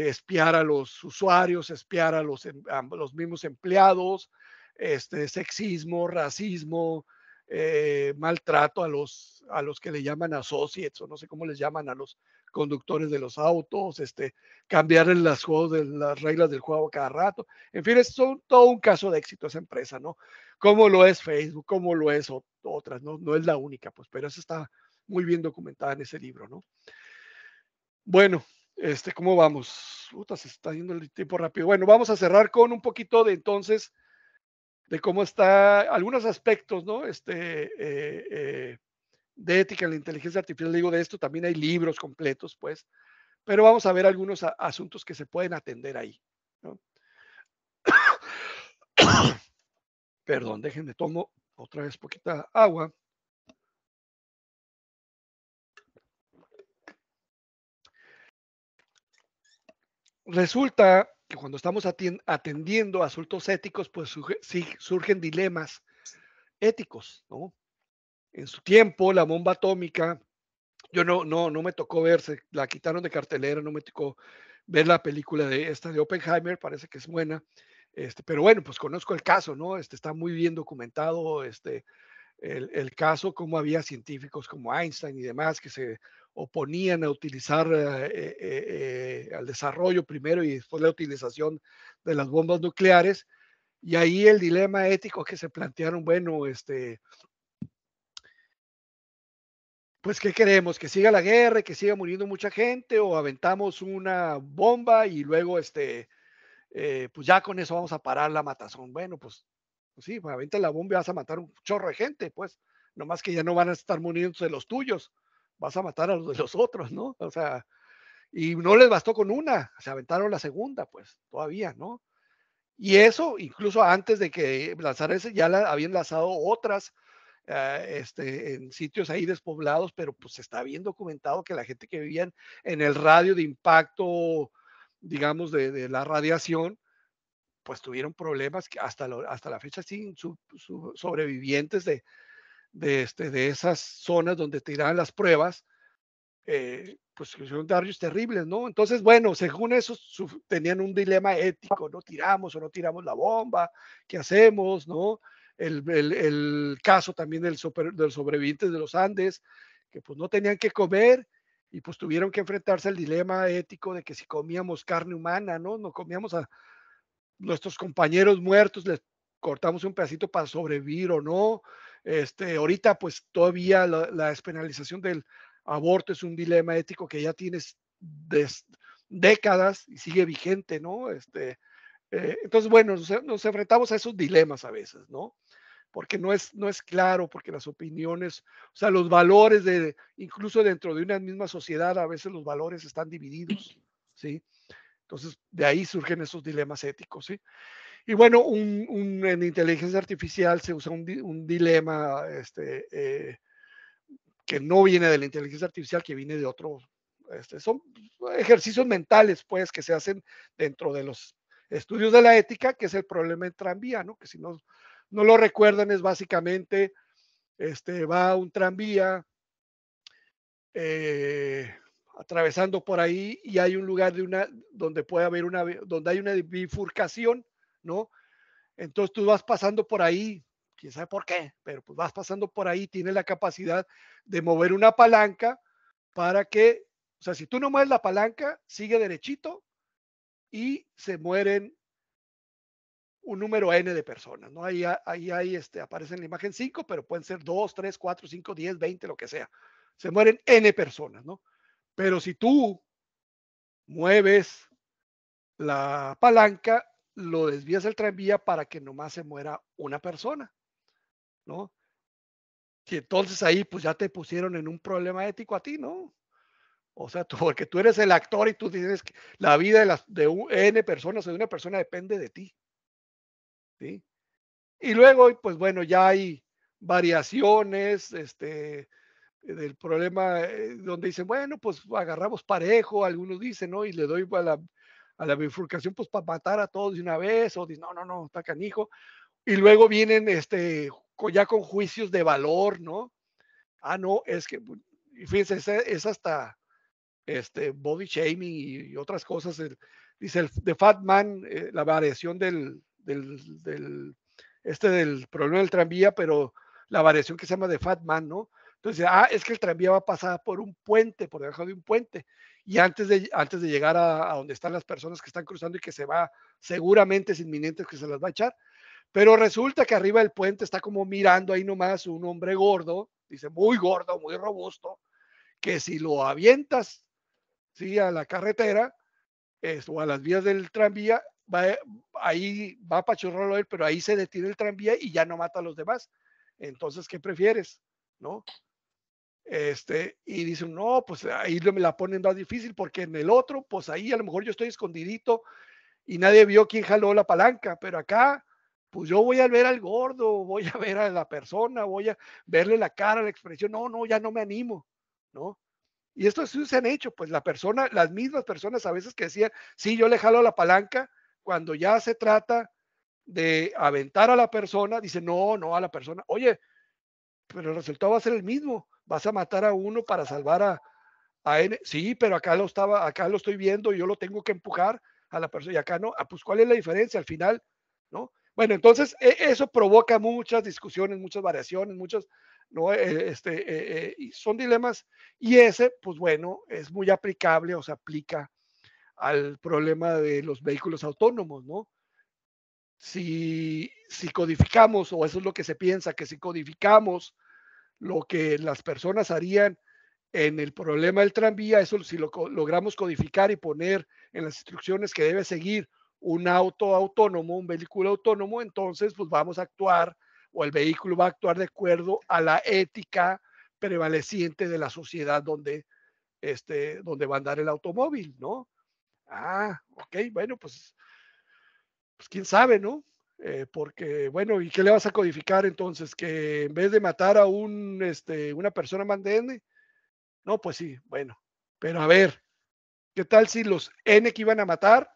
espiar a los usuarios, espiar a los, em, los mismos empleados, este, sexismo, racismo, eh, maltrato a los, a los que le llaman associates o no sé cómo les llaman a los, conductores de los autos, este, cambiar las, juegos de, las reglas del juego cada rato. En fin, es todo un caso de éxito esa empresa, ¿no? Como lo es Facebook, como lo es otras, ¿no? No es la única, pues, pero eso está muy bien documentada en ese libro, ¿no? Bueno, este, ¿cómo vamos? se está yendo el tiempo rápido. Bueno, vamos a cerrar con un poquito de entonces de cómo está algunos aspectos, ¿no? Este, eh, eh, de ética en la inteligencia artificial, digo, de esto también hay libros completos, pues, pero vamos a ver algunos asuntos que se pueden atender ahí. ¿no? Perdón, déjenme tomo otra vez poquita agua. Resulta que cuando estamos atendiendo asuntos éticos, pues surgen dilemas éticos, ¿no? en su tiempo la bomba atómica, yo no, no, no me tocó verse, la quitaron de cartelera, no me tocó ver la película de esta de Oppenheimer, parece que es buena. Este, pero bueno, pues conozco el caso, ¿no? Este, está muy bien documentado este, el, el caso, cómo había científicos como Einstein y demás que se oponían a utilizar eh, eh, eh, al desarrollo primero y después la utilización de las bombas nucleares. Y ahí el dilema ético que se plantearon, bueno, este, pues, ¿qué queremos? ¿Que siga la guerra, que siga muriendo mucha gente o aventamos una bomba y luego, este, eh, pues ya con eso vamos a parar la matazón? Bueno, pues, pues sí, pues la bomba y vas a matar un chorro de gente, pues, nomás que ya no van a estar de los tuyos, vas a matar a los de los otros, ¿no? O sea, y no les bastó con una, se aventaron la segunda, pues, todavía, ¿no? Y eso, incluso antes de que lanzar ese, ya habían lanzado otras Ah, este, en sitios ahí despoblados, pero pues está bien documentado que la gente que vivían en, el radio de impacto, digamos, de, de, la radiación, pues tuvieron problemas que hasta, lo, hasta la fecha sí, sobrevivientes de, de, este, de esas zonas donde tiraban las pruebas, eh, pues son daños terribles, ¿no? Entonces, bueno, según eso, tenían un dilema ético, ¿no? Tiramos o no tiramos la bomba, ¿qué hacemos, ¿no? el, el, caso también del, del sobreviviente de los Andes, que pues no tenían que comer y pues tuvieron que enfrentarse al dilema ético de que si comíamos carne humana, ¿no? No comíamos a nuestros compañeros muertos, les cortamos un pedacito para sobrevivir o no. Este, ahorita pues todavía la, despenalización del aborto es un dilema ético que ya tienes décadas y sigue vigente, ¿no? Este, eh, entonces, bueno, nos, enfrentamos a esos dilemas a veces, ¿no? porque no es, no es claro, porque las opiniones, o sea, los valores de, incluso dentro de una misma sociedad, a veces los valores están divididos, ¿sí? Entonces, de ahí surgen esos dilemas éticos, ¿sí? Y bueno, un, un, en inteligencia artificial se usa un, dilema este, eh, que no viene de la inteligencia artificial, que viene de otro. Este, son ejercicios mentales, pues, que se hacen dentro de los estudios de la ética, que es el problema en tranvía, ¿no? Que si no no lo recuerdan, es básicamente, este, va un tranvía eh, atravesando por ahí y hay un lugar de una, donde puede haber una, donde hay una bifurcación, ¿no? Entonces tú vas pasando por ahí, quién sabe por qué, pero pues, vas pasando por ahí, tienes la capacidad de mover una palanca para que, o sea, si tú no mueves la palanca, sigue derechito y se mueren un número N de personas, ¿no? Ahí, ahí, ahí este, aparece en la imagen 5, pero pueden ser 2, 3, 4, 5, 10, 20, lo que sea. Se mueren N personas, ¿no? Pero si tú mueves la palanca, lo desvías el tranvía para que nomás se muera una persona, ¿no? Y entonces ahí pues ya te pusieron en un problema ético a ti, ¿no? O sea, porque tú eres el actor y tú tienes que la vida de, las, de un, N personas o de una persona depende de ti. Y luego, pues bueno, ya hay variaciones este, del problema eh, donde dicen, bueno, pues agarramos parejo, algunos dicen, ¿no? Y le doy a la, a la bifurcación pues para matar a todos de una vez, o dicen, no, no, no, está canijo. Y luego vienen este, ya con juicios de valor, ¿no? Ah, no, es que, pues, fíjense, es, hasta este, body shaming y, otras cosas. dice el The Fat Man, eh, la variación del, del, este del problema del tranvía, pero la variación que se llama de Fatman, ¿no? Entonces, ah, es que el tranvía va a pasar por un puente, por debajo de un puente. Y antes de, antes de llegar a, donde están las personas que están cruzando y que se va, seguramente es inminente que se las va a echar. Pero resulta que arriba del puente está como mirando ahí nomás un hombre gordo, dice muy gordo, muy robusto, que si lo avientas, sí, a la carretera, o a las vías del tranvía, va, ahí va a pachurrarlo él, pero ahí se detiene el tranvía y ya no mata a los demás. Entonces, ¿qué prefieres? ¿No? Este, y dicen, no, pues ahí me la ponen más difícil porque en el otro, pues ahí a lo mejor yo estoy escondidito y nadie vio quién jaló la palanca, pero acá, pues yo voy a ver al gordo, voy a ver a la persona, voy a verle la cara, la expresión, no, no, ya no me animo, ¿no? Y esto se han hecho, pues la persona, las mismas personas a veces que decían, sí, yo le jalo la palanca, cuando ya se trata de aventar a la persona, dice, no, no a la persona, oye, pero el resultado va a ser el mismo, vas a matar a uno para salvar a, a N, sí, pero acá lo estaba, acá lo estoy viendo, yo lo tengo que empujar a la persona y acá no, ah, pues cuál es la diferencia al final, ¿no? Bueno, entonces e, eso provoca muchas discusiones, muchas variaciones, muchas, ¿no? Eh, este, eh, eh, son dilemas. Y ese, pues bueno, es muy aplicable o se aplica al problema de los vehículos autónomos, ¿no? Si, si codificamos, o eso es lo que se piensa, que si codificamos lo que las personas harían en el problema del tranvía, eso si lo logramos codificar y poner en las instrucciones que debe seguir un auto autónomo, un vehículo autónomo, entonces pues vamos a actuar o el vehículo va a actuar de acuerdo a la ética prevaleciente de la sociedad donde, este, donde va a andar el automóvil, ¿no? Ah, ok, bueno, pues, pues quién sabe, ¿no? Eh, porque, bueno, ¿y qué le vas a codificar entonces? Que en vez de matar a un, este, una persona N no, pues sí, bueno, pero a ver, ¿qué tal si los N que iban a matar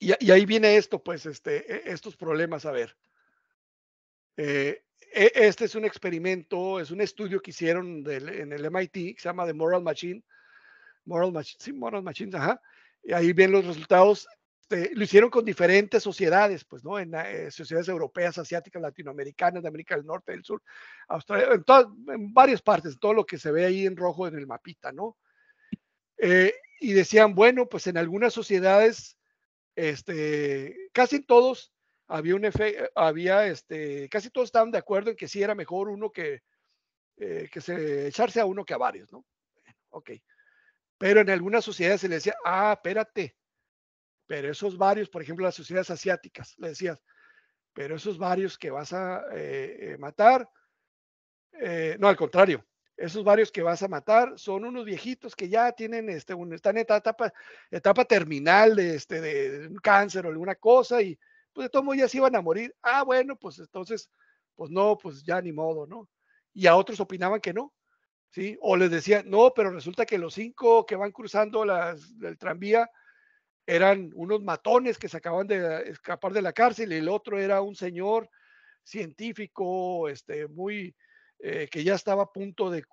y, ahí viene esto, pues, este, e, estos problemas, a ver. Eh, e, este es un experimento, es un estudio que hicieron en el MIT, que se llama The Moral Machine. Moral Machine, sí, Moral Machine, ajá. Y ahí ven los resultados. Este, lo hicieron con diferentes sociedades, pues, ¿no? En eh, sociedades europeas, asiáticas, latinoamericanas, de América del Norte, del Sur, Australia, en, varias partes, todo lo que se ve ahí en rojo en el mapita, ¿no? Eh, y decían, bueno, pues en algunas sociedades este, casi todos había un efecto, había este, casi todos estaban de acuerdo en que sí era mejor uno que, eh, que echarse a uno que a varios, ¿no? Ok. Pero en algunas sociedades se le decía, ah, espérate, pero esos varios, por ejemplo, las sociedades asiáticas, le decías, pero esos varios que vas a eh, eh, matar, no, al contrario, esos varios que vas a matar son unos viejitos que ya tienen, este, un, están en etapa, etapa terminal de, este, de un cáncer o alguna cosa y pues de todos modos ya se iban a morir. Ah, bueno, pues entonces, pues no, pues ya ni modo, ¿no? Y a otros opinaban que no, ¿sí? O les decían, no, pero resulta que los cinco que van cruzando las, el tranvía eran unos matones que se acaban de escapar de la cárcel y el otro era un señor científico, este, muy eh, que ya estaba a punto de,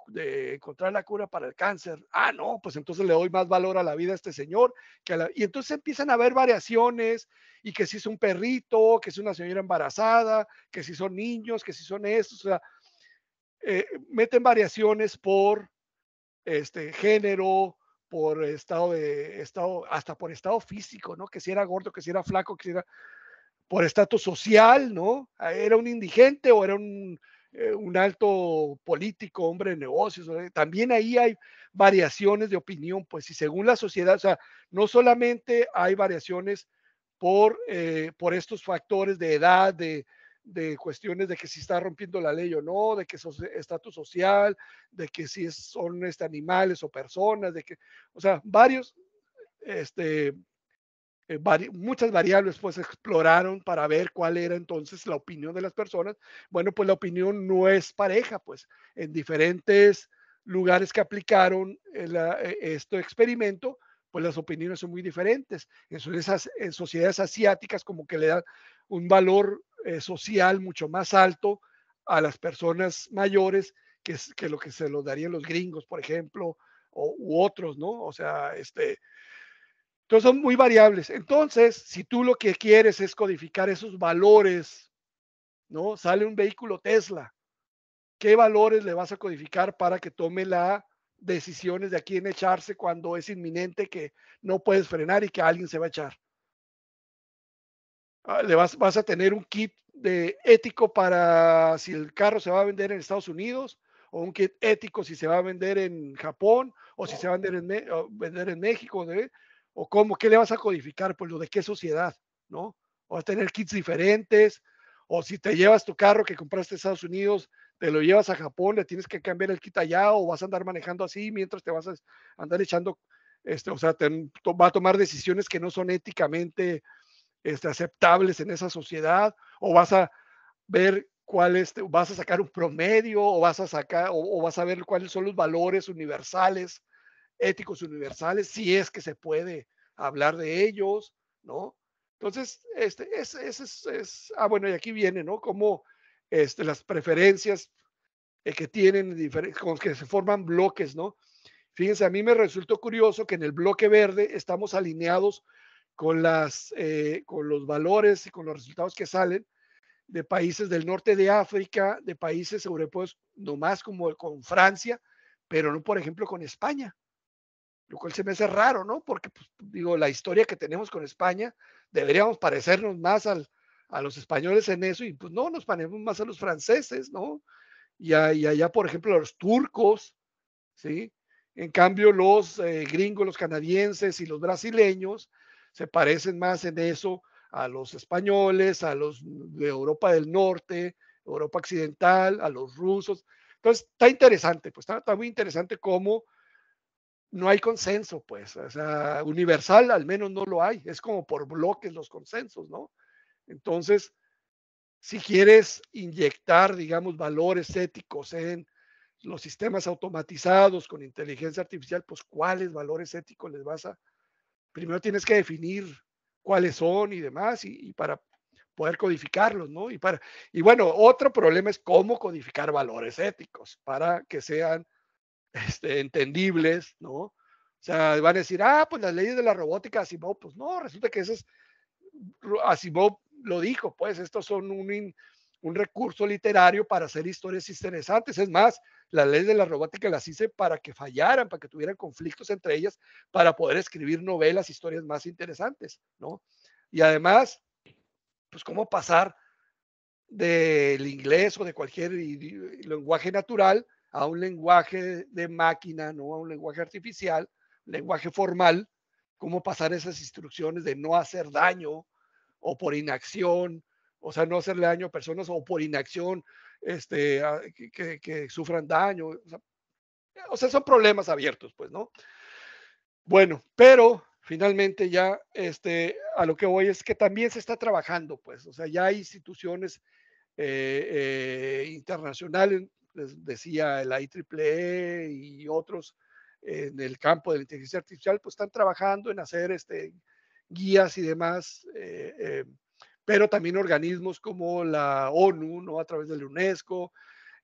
encontrar la cura para el cáncer. Ah, no, pues entonces le doy más valor a la vida a este señor. Que la... Y entonces empiezan a haber variaciones y que si es un perrito, que si es una señora embarazada, que si son niños, que si son estos. O sea, eh, meten variaciones por este género, por estado de estado, hasta por estado físico, ¿no? Que si era gordo, que si era flaco, que si era por estatus social, ¿no? Ah, era un indigente o era un eh, un alto político, hombre de negocios. Eh, también ahí hay variaciones de opinión, pues, y según la sociedad, o sea, no solamente hay variaciones por, eh, por estos factores de edad, de, de cuestiones de que si está rompiendo la ley o no, de que es estatus social, de que si son estos animales o personas, de que, o sea, varios este, eh, muchas variables pues exploraron para ver cuál era entonces la opinión de las personas. Bueno, pues la opinión no es pareja, pues en diferentes lugares que aplicaron eh, eh, este experimento, pues las opiniones son muy diferentes. En, esas, sociedades asiáticas como que le dan un valor social mucho más alto a las personas mayores que, que lo que se lo darían los gringos, por ejemplo, o, u otros, ¿no? O sea, este, entonces son muy variables. Entonces, si tú lo que quieres es codificar esos valores, ¿no? Sale un vehículo Tesla. ¿Qué valores le vas a codificar para que tome las decisiones de a quién echarse cuando es inminente que no puedes frenar y que alguien se va a echar? Ah, le vas, vas a tener un kit de ético para si el carro se va a vender en Estados Unidos, o un kit ético si se va a vender en Japón, o si se va a vender en, vender en México. ¿de? ¿eh? o cómo, qué le vas a codificar, pues lo de qué sociedad, ¿no? O vas a tener kits diferentes, o si te llevas tu carro que compraste en Estados Unidos, te lo llevas a Japón, le tienes que cambiar el kit allá, o vas a andar manejando así mientras te vas a andar echando, este, o sea, va a tomar decisiones que no son éticamente este, aceptables en esa sociedad, o vas a ver cuál es, este, vas a sacar un promedio o vas a sacar o, vas a ver cuáles son los valores universales éticos universales, si es que se puede hablar de ellos, ¿no? Entonces, este, es, es, es, ah, bueno, y aquí viene, ¿no? Como este, las preferencias eh, que tienen, con que se forman bloques, ¿no? Fíjense, a mí me resultó curioso que en el bloque verde estamos alineados con, las, eh, con los valores y con los resultados que salen de países del norte de África, de países europeos, nomás como con Francia, pero no, por ejemplo, con España, lo cual se me hace raro, ¿no? Porque, pues, digo, la historia que tenemos con España, deberíamos parecernos más a los españoles en eso, y pues no, nos parecemos más a los franceses, ¿no? Y, allá, por ejemplo, a los turcos, ¿sí? En cambio, los eh, gringos, los canadienses y los brasileños se parecen más en eso a los españoles, a los de Europa del Norte, Europa Occidental, a los rusos. Entonces, está interesante, pues está muy interesante cómo no hay consenso, pues, o sea, universal al menos no lo hay, es como por bloques los consensos, ¿no? Entonces, si quieres inyectar, digamos, valores éticos en los sistemas automatizados con inteligencia artificial, pues cuáles valores éticos les vas a... Primero tienes que definir cuáles son y demás, y, y para poder codificarlos, ¿no? Y, para, y bueno, otro problema es cómo codificar valores éticos para que sean este, entendibles, ¿no? O sea, van a decir, ah, pues las leyes de la robótica Asimov, pues no, resulta que es, Asimov lo dijo, pues estos son un, un recurso literario para hacer historias interesantes. Es más, las leyes de la robótica las hice para que fallaran, para que tuvieran conflictos entre ellas, para poder escribir novelas, historias más interesantes, ¿no? Y además, pues cómo pasar del inglés o de cualquier lenguaje natural a un lenguaje de máquina, no a un lenguaje artificial, lenguaje formal, cómo pasar esas instrucciones de no hacer daño o por inacción, o sea, no hacerle daño a personas o por inacción este, que, sufran daño. O sea, son problemas abiertos, pues, ¿no? Bueno, pero finalmente ya este, a lo que voy es que también se está trabajando, pues, o sea, ya hay instituciones eh, eh, internacionales, decía el IEEE y otros en el campo de la inteligencia artificial, pues están trabajando en hacer este, guías y demás, eh, eh, pero también organismos como la ONU, ¿no? A través de la UNESCO,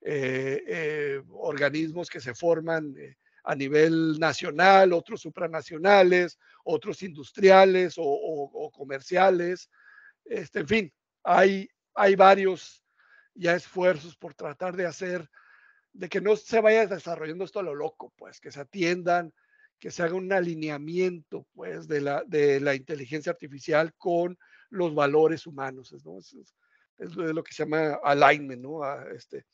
eh, organismos que se forman a nivel nacional, otros supranacionales, otros industriales o, o comerciales, este, en fin, hay, hay varios ya esfuerzos por tratar de hacer de que no se vaya desarrollando esto a lo loco, pues, que se atiendan, que se haga un alineamiento, pues, de la, de la inteligencia artificial con los valores humanos, Es, lo que se llama alignment, ¿no? A, este,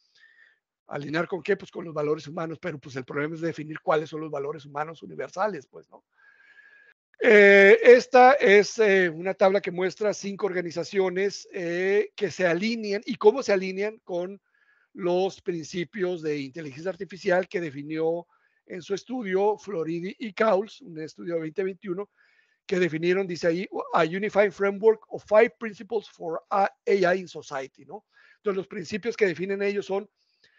alinear con qué, pues con los valores humanos, pero pues el problema es definir cuáles son los valores humanos universales, pues, ¿no? Eh, esta es eh, una tabla que muestra cinco organizaciones eh, que se alinean y cómo se alinean con los principios de inteligencia artificial que definió en su estudio Floridi y Cowles, un estudio de 2021, que definieron, dice ahí, a Unified Framework of Five Principles for AI in Society, ¿no? Entonces, los principios que definen ellos son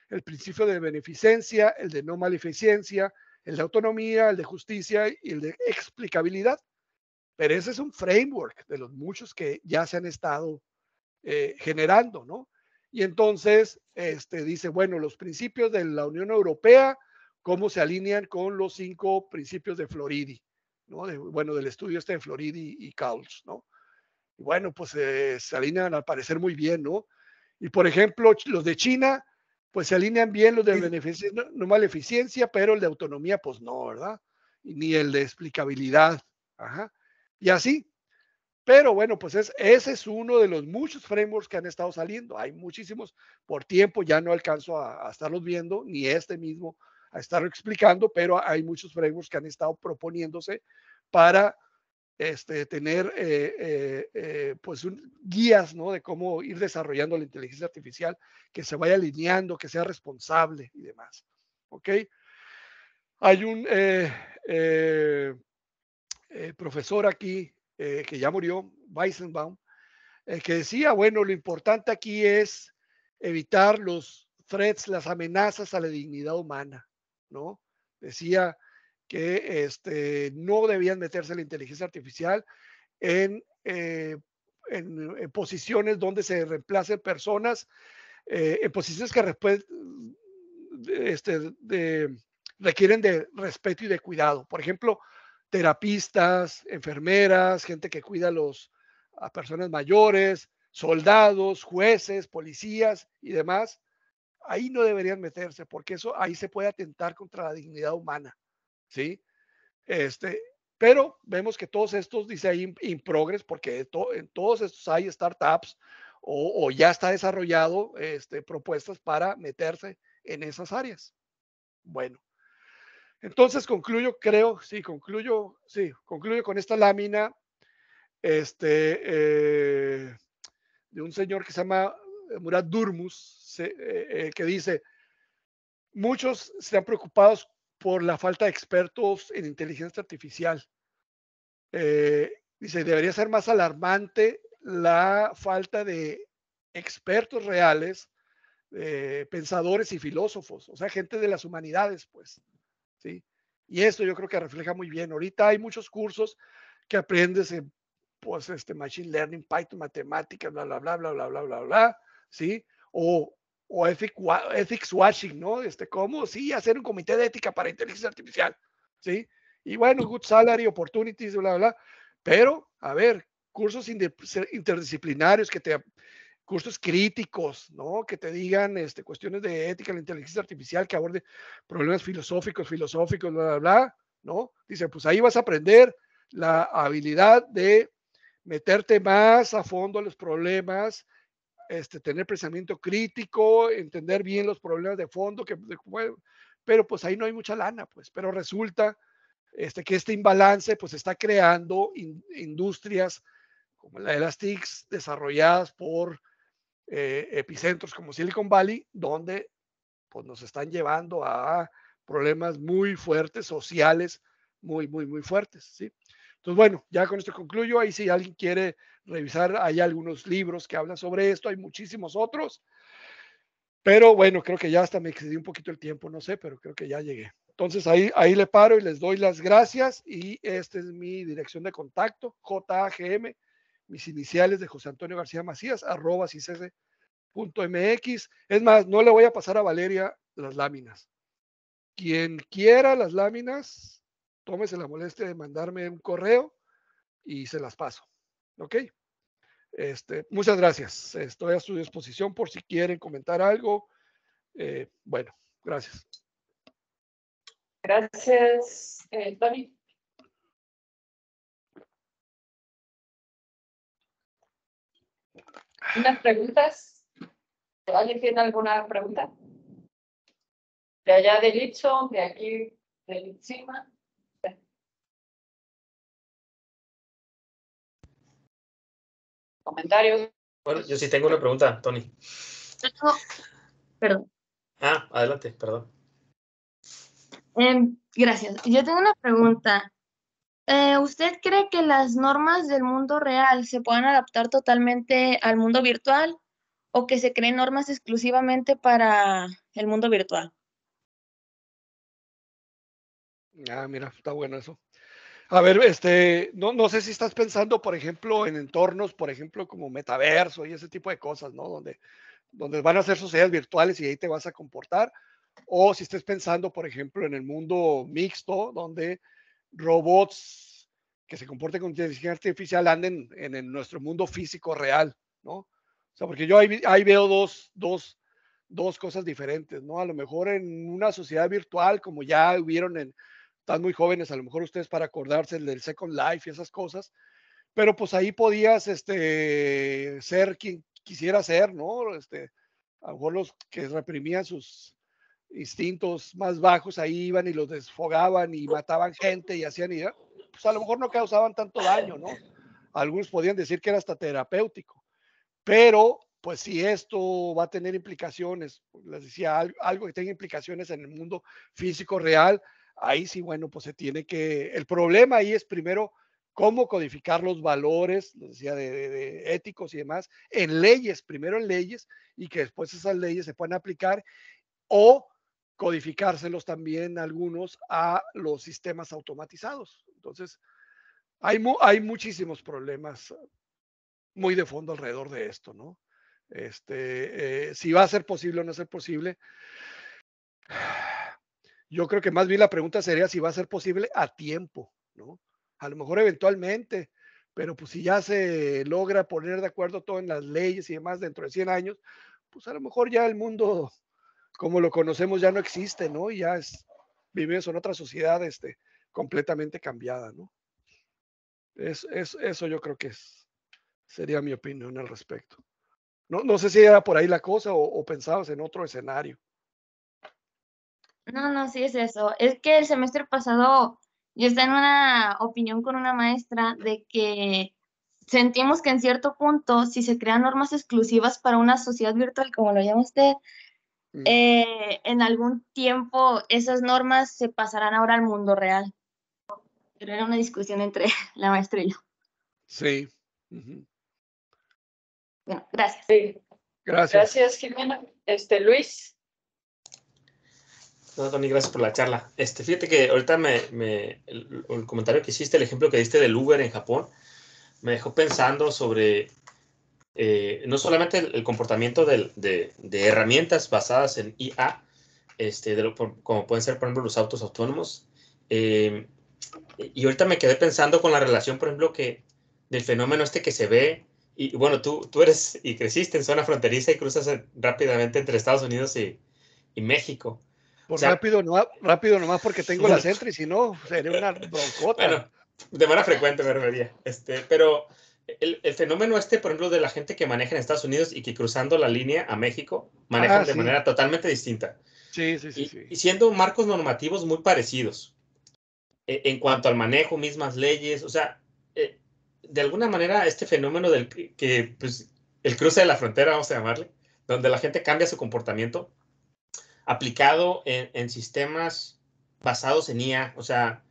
el principio de beneficencia, el de no maleficencia, el de autonomía, el de justicia y el de explicabilidad. Pero ese es un framework de los muchos que ya se han estado eh, generando, ¿no? Y entonces este, dice, bueno, los principios de la Unión Europea, cómo se alinean con los cinco principios de Floridi, ¿no? bueno, del estudio este de Floridi y Cowles, ¿no? Y bueno, pues eh, se alinean al parecer muy bien, ¿no? Y por ejemplo, los de China, pues se alinean bien los de beneficio, no, no eficiencia, pero el de autonomía, pues no, ¿verdad? Ni el de explicabilidad. Ajá. Y así, pero bueno, pues ese es uno de los muchos frameworks que han estado saliendo. Hay muchísimos. Por tiempo ya no alcanzo a, estarlos viendo, ni este mismo a estarlo explicando, pero hay muchos frameworks que han estado proponiéndose para este, tener eh, eh, eh, pues guías de cómo ir desarrollando la inteligencia artificial, que se vaya alineando, que sea responsable y demás. ¿Ok? Hay un profesor aquí eh, que ya murió, Weissenbaum, eh, que decía, bueno, lo importante aquí es evitar los threats, las amenazas a la dignidad humana, ¿no? Decía que este, no debían meterse la inteligencia artificial en, eh, posiciones donde se reemplacen personas, en posiciones que este, requieren de respeto y de cuidado. Por ejemplo, terapistas, enfermeras, gente que cuida a, los, a personas mayores, soldados, jueces, policías y demás, ahí no deberían meterse porque eso ahí se puede atentar contra la dignidad humana, ¿sí? Este, pero vemos que todos estos, dice ahí in, progress, porque en todos estos hay startups o, o, ya está desarrollado este, propuestas para meterse en esas áreas. Bueno, entonces concluyo, creo, sí, concluyo, sí, concluyo con esta lámina este, eh, de un señor que se llama Murat Durmus, eh, eh, que dice, muchos se han preocupado por la falta de expertos en inteligencia artificial. dice, debería ser más alarmante la falta de expertos reales, pensadores y filósofos, o sea, gente de las humanidades, pues ¿sí? Y esto yo creo que refleja muy bien. Ahorita hay muchos cursos que aprendes en, pues, este, Machine Learning, Python, matemáticas, bla, bla, bla, bla, bla, bla, bla, bla, ¿sí? O, o ethics watching, ¿no? Este, ¿Cómo? Sí, hacer un comité de ética para inteligencia artificial, ¿sí? Y bueno, good salary, opportunities, bla, bla, bla. Pero, a ver, cursos interdisciplinarios que te cursos críticos, ¿no? Que te digan este, cuestiones de ética, la inteligencia artificial, que aborde problemas filosóficos, filosóficos, bla, bla, bla, ¿no? Dice, pues ahí vas a aprender la habilidad de meterte más a fondo a los problemas, este, tener pensamiento crítico, entender bien los problemas de fondo, que, pero pues ahí no hay mucha lana, pues, pero resulta este, que este imbalance pues está creando industrias como la de las TICs desarrolladas por eh, epicentros como Silicon Valley, donde pues, nos están llevando a problemas muy fuertes, sociales, muy, muy, muy fuertes. ¿sí? Entonces, bueno, ya con esto concluyo. Ahí si alguien quiere revisar, hay algunos libros que hablan sobre esto, hay muchísimos otros. Pero bueno, creo que ya hasta me excedí un poquito el tiempo, no sé, pero creo que ya llegué. Entonces ahí, ahí le paro y les doy las gracias y esta es mi dirección de contacto, JAGM mis iniciales de José Antonio García Macías, arroba Es más, no le voy a pasar a Valeria las láminas. Quien quiera las láminas, tómese la molestia de mandarme un correo y se las paso. ¿Ok? Este, muchas gracias. Estoy a su disposición por si quieren comentar algo. Eh, bueno, gracias. Gracias, eh, Tony. unas preguntas. te ¿Alguien tiene alguna pregunta? De allá de Lipson, de aquí de Lichima. comentarios. Bueno, yo sí tengo una pregunta, Tony. perdón. Ah, adelante, perdón. Em, gracias. Yo tengo una pregunta. Eh, ¿Usted cree que las normas del mundo real se puedan adaptar totalmente al mundo virtual o que se creen normas exclusivamente para el mundo virtual? Ah, mira, está bueno eso. A ver, este, no, no sé si estás pensando, por ejemplo, en entornos, por ejemplo, como metaverso y ese tipo de cosas, ¿no? Donde, donde van a ser sociedades virtuales y ahí te vas a comportar. O si estés pensando, por ejemplo, en el mundo mixto, donde robots que se comporten con inteligencia artificial anden en, nuestro mundo físico real, ¿no? O sea, porque yo ahí, veo dos, cosas diferentes, ¿no? A lo mejor en una sociedad virtual, como ya hubieron en, están muy jóvenes, a lo mejor ustedes para acordarse del Second Life y esas cosas, pero pues ahí podías este, ser quien quisiera ser, ¿no? Este, a lo mejor los que reprimían sus, instintos más bajos ahí iban y los desfogaban y mataban gente y hacían, ir pues a lo mejor no causaban tanto daño, ¿no? Algunos podían decir que era hasta terapéutico, pero pues si esto va a tener implicaciones, pues, les decía, algo que tenga implicaciones en el mundo físico real, ahí sí, bueno, pues se tiene que, el problema ahí es primero cómo codificar los valores, les decía, de éticos y demás, en leyes, primero en leyes, y que después esas leyes se puedan aplicar, o codificárselos también algunos a los sistemas automatizados. Entonces, hay, hay muchísimos problemas muy de fondo alrededor de esto, ¿no? Este, eh, si va a ser posible o no ser posible. Yo creo que más bien la pregunta sería si va a ser posible a tiempo, ¿no? A lo mejor eventualmente, pero pues si ya se logra poner de acuerdo todo en las leyes y demás dentro de 100 años, pues a lo mejor ya el mundo como lo conocemos ya no existe, ¿no? Y ya es, vivimos en otra sociedad este, completamente cambiada, ¿no? Es, eso yo creo que sería mi opinión al respecto. No, no sé si era por ahí la cosa o, o pensabas en otro escenario. No, no, sí es eso. Es que el semestre pasado yo estaba en una opinión con una maestra de que sentimos que en cierto punto, si se crean normas exclusivas para una sociedad virtual, como lo llama usted, Mm. Eh, en algún tiempo esas normas se pasarán ahora al mundo real. Pero era una discusión entre la maestra y yo. Sí. gracias. gracias. Gracias, Jimena. Este, Luis. No, Tony, gracias por la charla. Este, fíjate que ahorita me, el, comentario que hiciste, el ejemplo que diste del Uber en Japón, me dejó pensando sobre eh, no solamente el, comportamiento de, herramientas basadas en IA, este, como pueden ser, por ejemplo, los autos autónomos. Eh, y ahorita me quedé pensando con la relación, por ejemplo, que del fenómeno este que se ve, y bueno, tú, tú eres y creciste en zona fronteriza y cruzas rápidamente entre Estados Unidos y, México. Por pues rápido, no, rápido nomás porque tengo la centra y si no, sería una broncota. de manera frecuente me refería. Este, pero el, fenómeno este, por ejemplo, de la gente que maneja en Estados Unidos y que cruzando la línea a México maneja ah, de manera totalmente distinta. Sí, sí, sí y, siendo marcos normativos muy parecidos eh, en cuanto al manejo, mismas leyes, o sea, eh, de alguna manera este fenómeno del que, pues, el cruce de la frontera, vamos a llamarle, donde la gente cambia su comportamiento, aplicado en, sistemas basados en IA, o sea,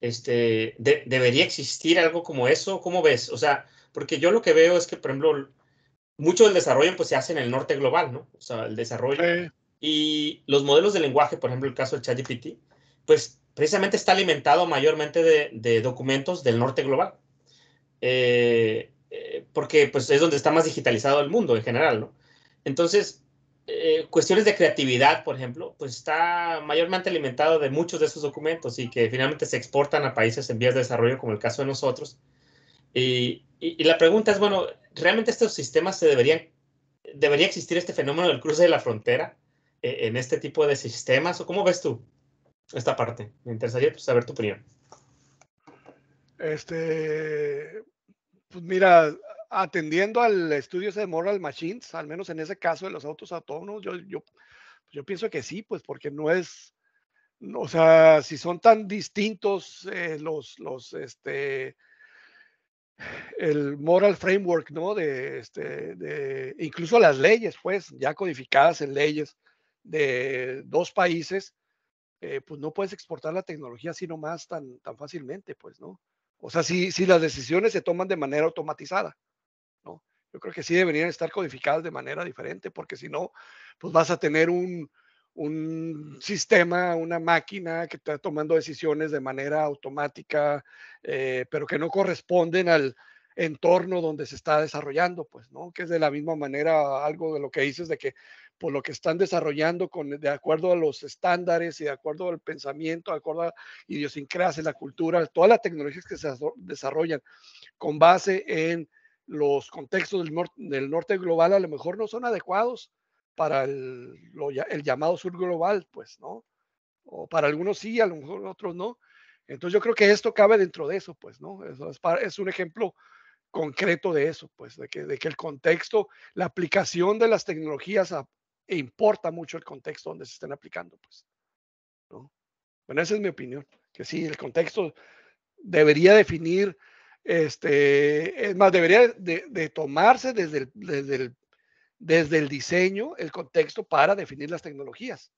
este, debería existir algo como eso, ¿cómo ves? O sea, porque yo lo que veo es que, por ejemplo, mucho del desarrollo pues se hace en el norte global, ¿no? O sea, el desarrollo. Y los modelos de lenguaje, por ejemplo, el caso del ChatGPT, pues precisamente está alimentado mayormente de, de documentos del norte global. Eh, eh, porque pues es donde está más digitalizado el mundo en general, ¿no? Entonces, eh, cuestiones de creatividad, por ejemplo, pues está mayormente alimentado de muchos de esos documentos y que finalmente se exportan a países en vías de desarrollo como el caso de nosotros. Y, y, la pregunta es, bueno, ¿realmente estos sistemas se deberían, debería existir este fenómeno del cruce de la frontera eh, en este tipo de sistemas? ¿O cómo ves tú esta parte? Me interesaría pues, saber tu opinión. Este, pues mira, atendiendo al estudio de Moral Machines, al menos en ese caso de los autos autónomos, yo, yo, yo pienso que sí, pues porque no es, o sea, si son tan distintos eh, los, los, este, el moral framework, ¿no? De, este, de, incluso las leyes, pues, ya codificadas en leyes de dos países, eh, pues no puedes exportar la tecnología sino más tan, tan fácilmente, pues, ¿no? O sea, si, si las decisiones se toman de manera automatizada, ¿no? Yo creo que sí deberían estar codificadas de manera diferente, porque si no, pues vas a tener un, un sistema, una máquina que está tomando decisiones de manera automática, eh, pero que no corresponden al entorno donde se está desarrollando, pues, ¿no? Que es de la misma manera algo de lo que dices de que por pues, lo que están desarrollando con, de acuerdo a los estándares y de acuerdo al pensamiento, de acuerdo a idiosincrasia, la cultura, todas las tecnologías que se desarrollan con base en los contextos del norte global a lo mejor no son adecuados para el, el llamado sur global, pues, ¿no? O para algunos sí, a lo mejor otros no. Entonces yo creo que esto cabe dentro de eso, pues, ¿no? es, un ejemplo concreto de eso, pues, de que, de que el contexto, la aplicación de las tecnologías importa mucho el contexto donde se estén aplicando, pues, ¿no? Bueno, esa es mi opinión, que sí, el contexto debería definir, este, es más, debería de, tomarse desde el, desde el desde el diseño, el contexto para definir las tecnologías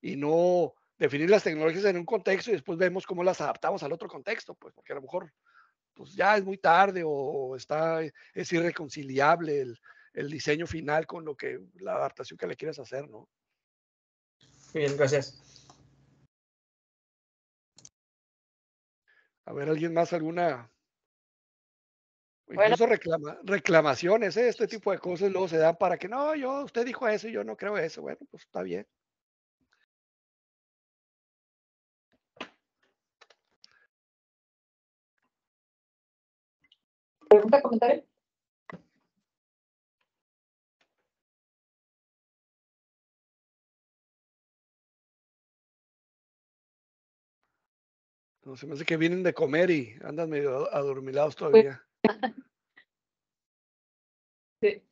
y no definir las tecnologías en un contexto y después vemos cómo las adaptamos al otro contexto, pues porque a lo mejor pues ya es muy tarde o está, es irreconciliable el, diseño final con lo que la adaptación que le quieres hacer, ¿no? bien, gracias. A ver, ¿alguien más alguna Incluso reclama, reclamaciones, ¿eh? este tipo de cosas luego se dan para que no, yo, usted dijo eso y yo no creo eso. Bueno, pues está bien. ¿Pregunta, comentario? No, se me hace que vienen de comer y andan medio adormilados pues todavía. Sí.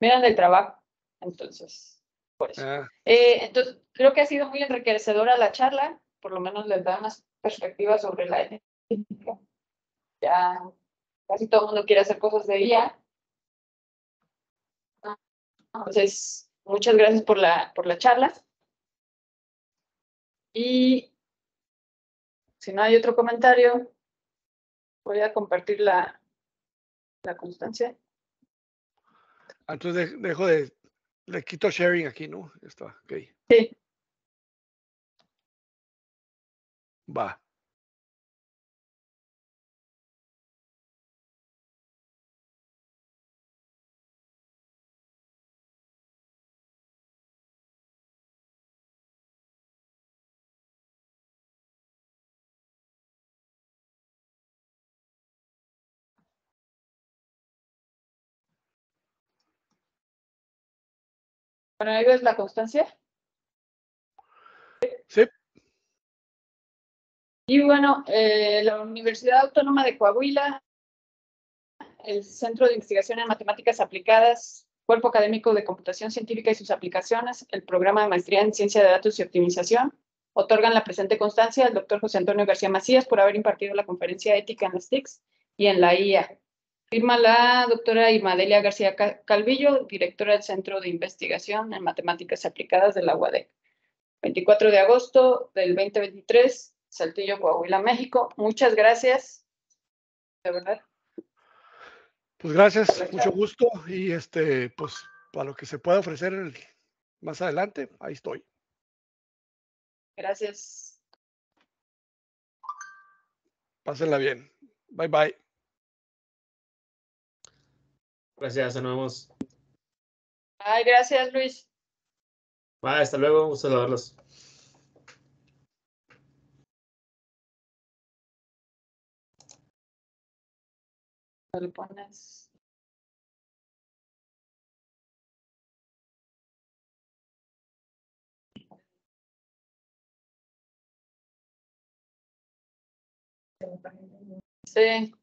el trabajo, entonces, por eso. Ah. Eh, entonces, creo que ha sido muy enriquecedora la charla, por lo menos les da unas perspectivas sobre la ética. Ya casi todo el mundo quiere hacer cosas de ella Entonces, muchas gracias por la, por la charla. Y si no hay otro comentario, voy a compartir la, la constancia. Entonces dejo de, le quito sharing aquí, ¿no? Está, ok. Sí. Va. Bueno, ¿ahí es la constancia. Sí. Y bueno, eh, la Universidad Autónoma de Coahuila, el Centro de Investigación en Matemáticas Aplicadas, Cuerpo Académico de Computación Científica y sus aplicaciones, el Programa de Maestría en Ciencia de Datos y Optimización, otorgan la presente constancia al doctor José Antonio García Macías por haber impartido la conferencia ética en las TICs y en la IA, Firma la doctora Imadelia García Calvillo, directora del Centro de Investigación en Matemáticas Aplicadas de la UADEC. 24 de agosto del 2023, Saltillo, Coahuila, México. Muchas gracias. De verdad. Pues gracias, gracias, mucho gusto y este, pues para lo que se pueda ofrecer más adelante, ahí estoy. Gracias. Pásenla bien. Bye bye. Gracias, nos vemos. Ay, gracias, Luis. hasta luego, un gusto saludarlos. Sí.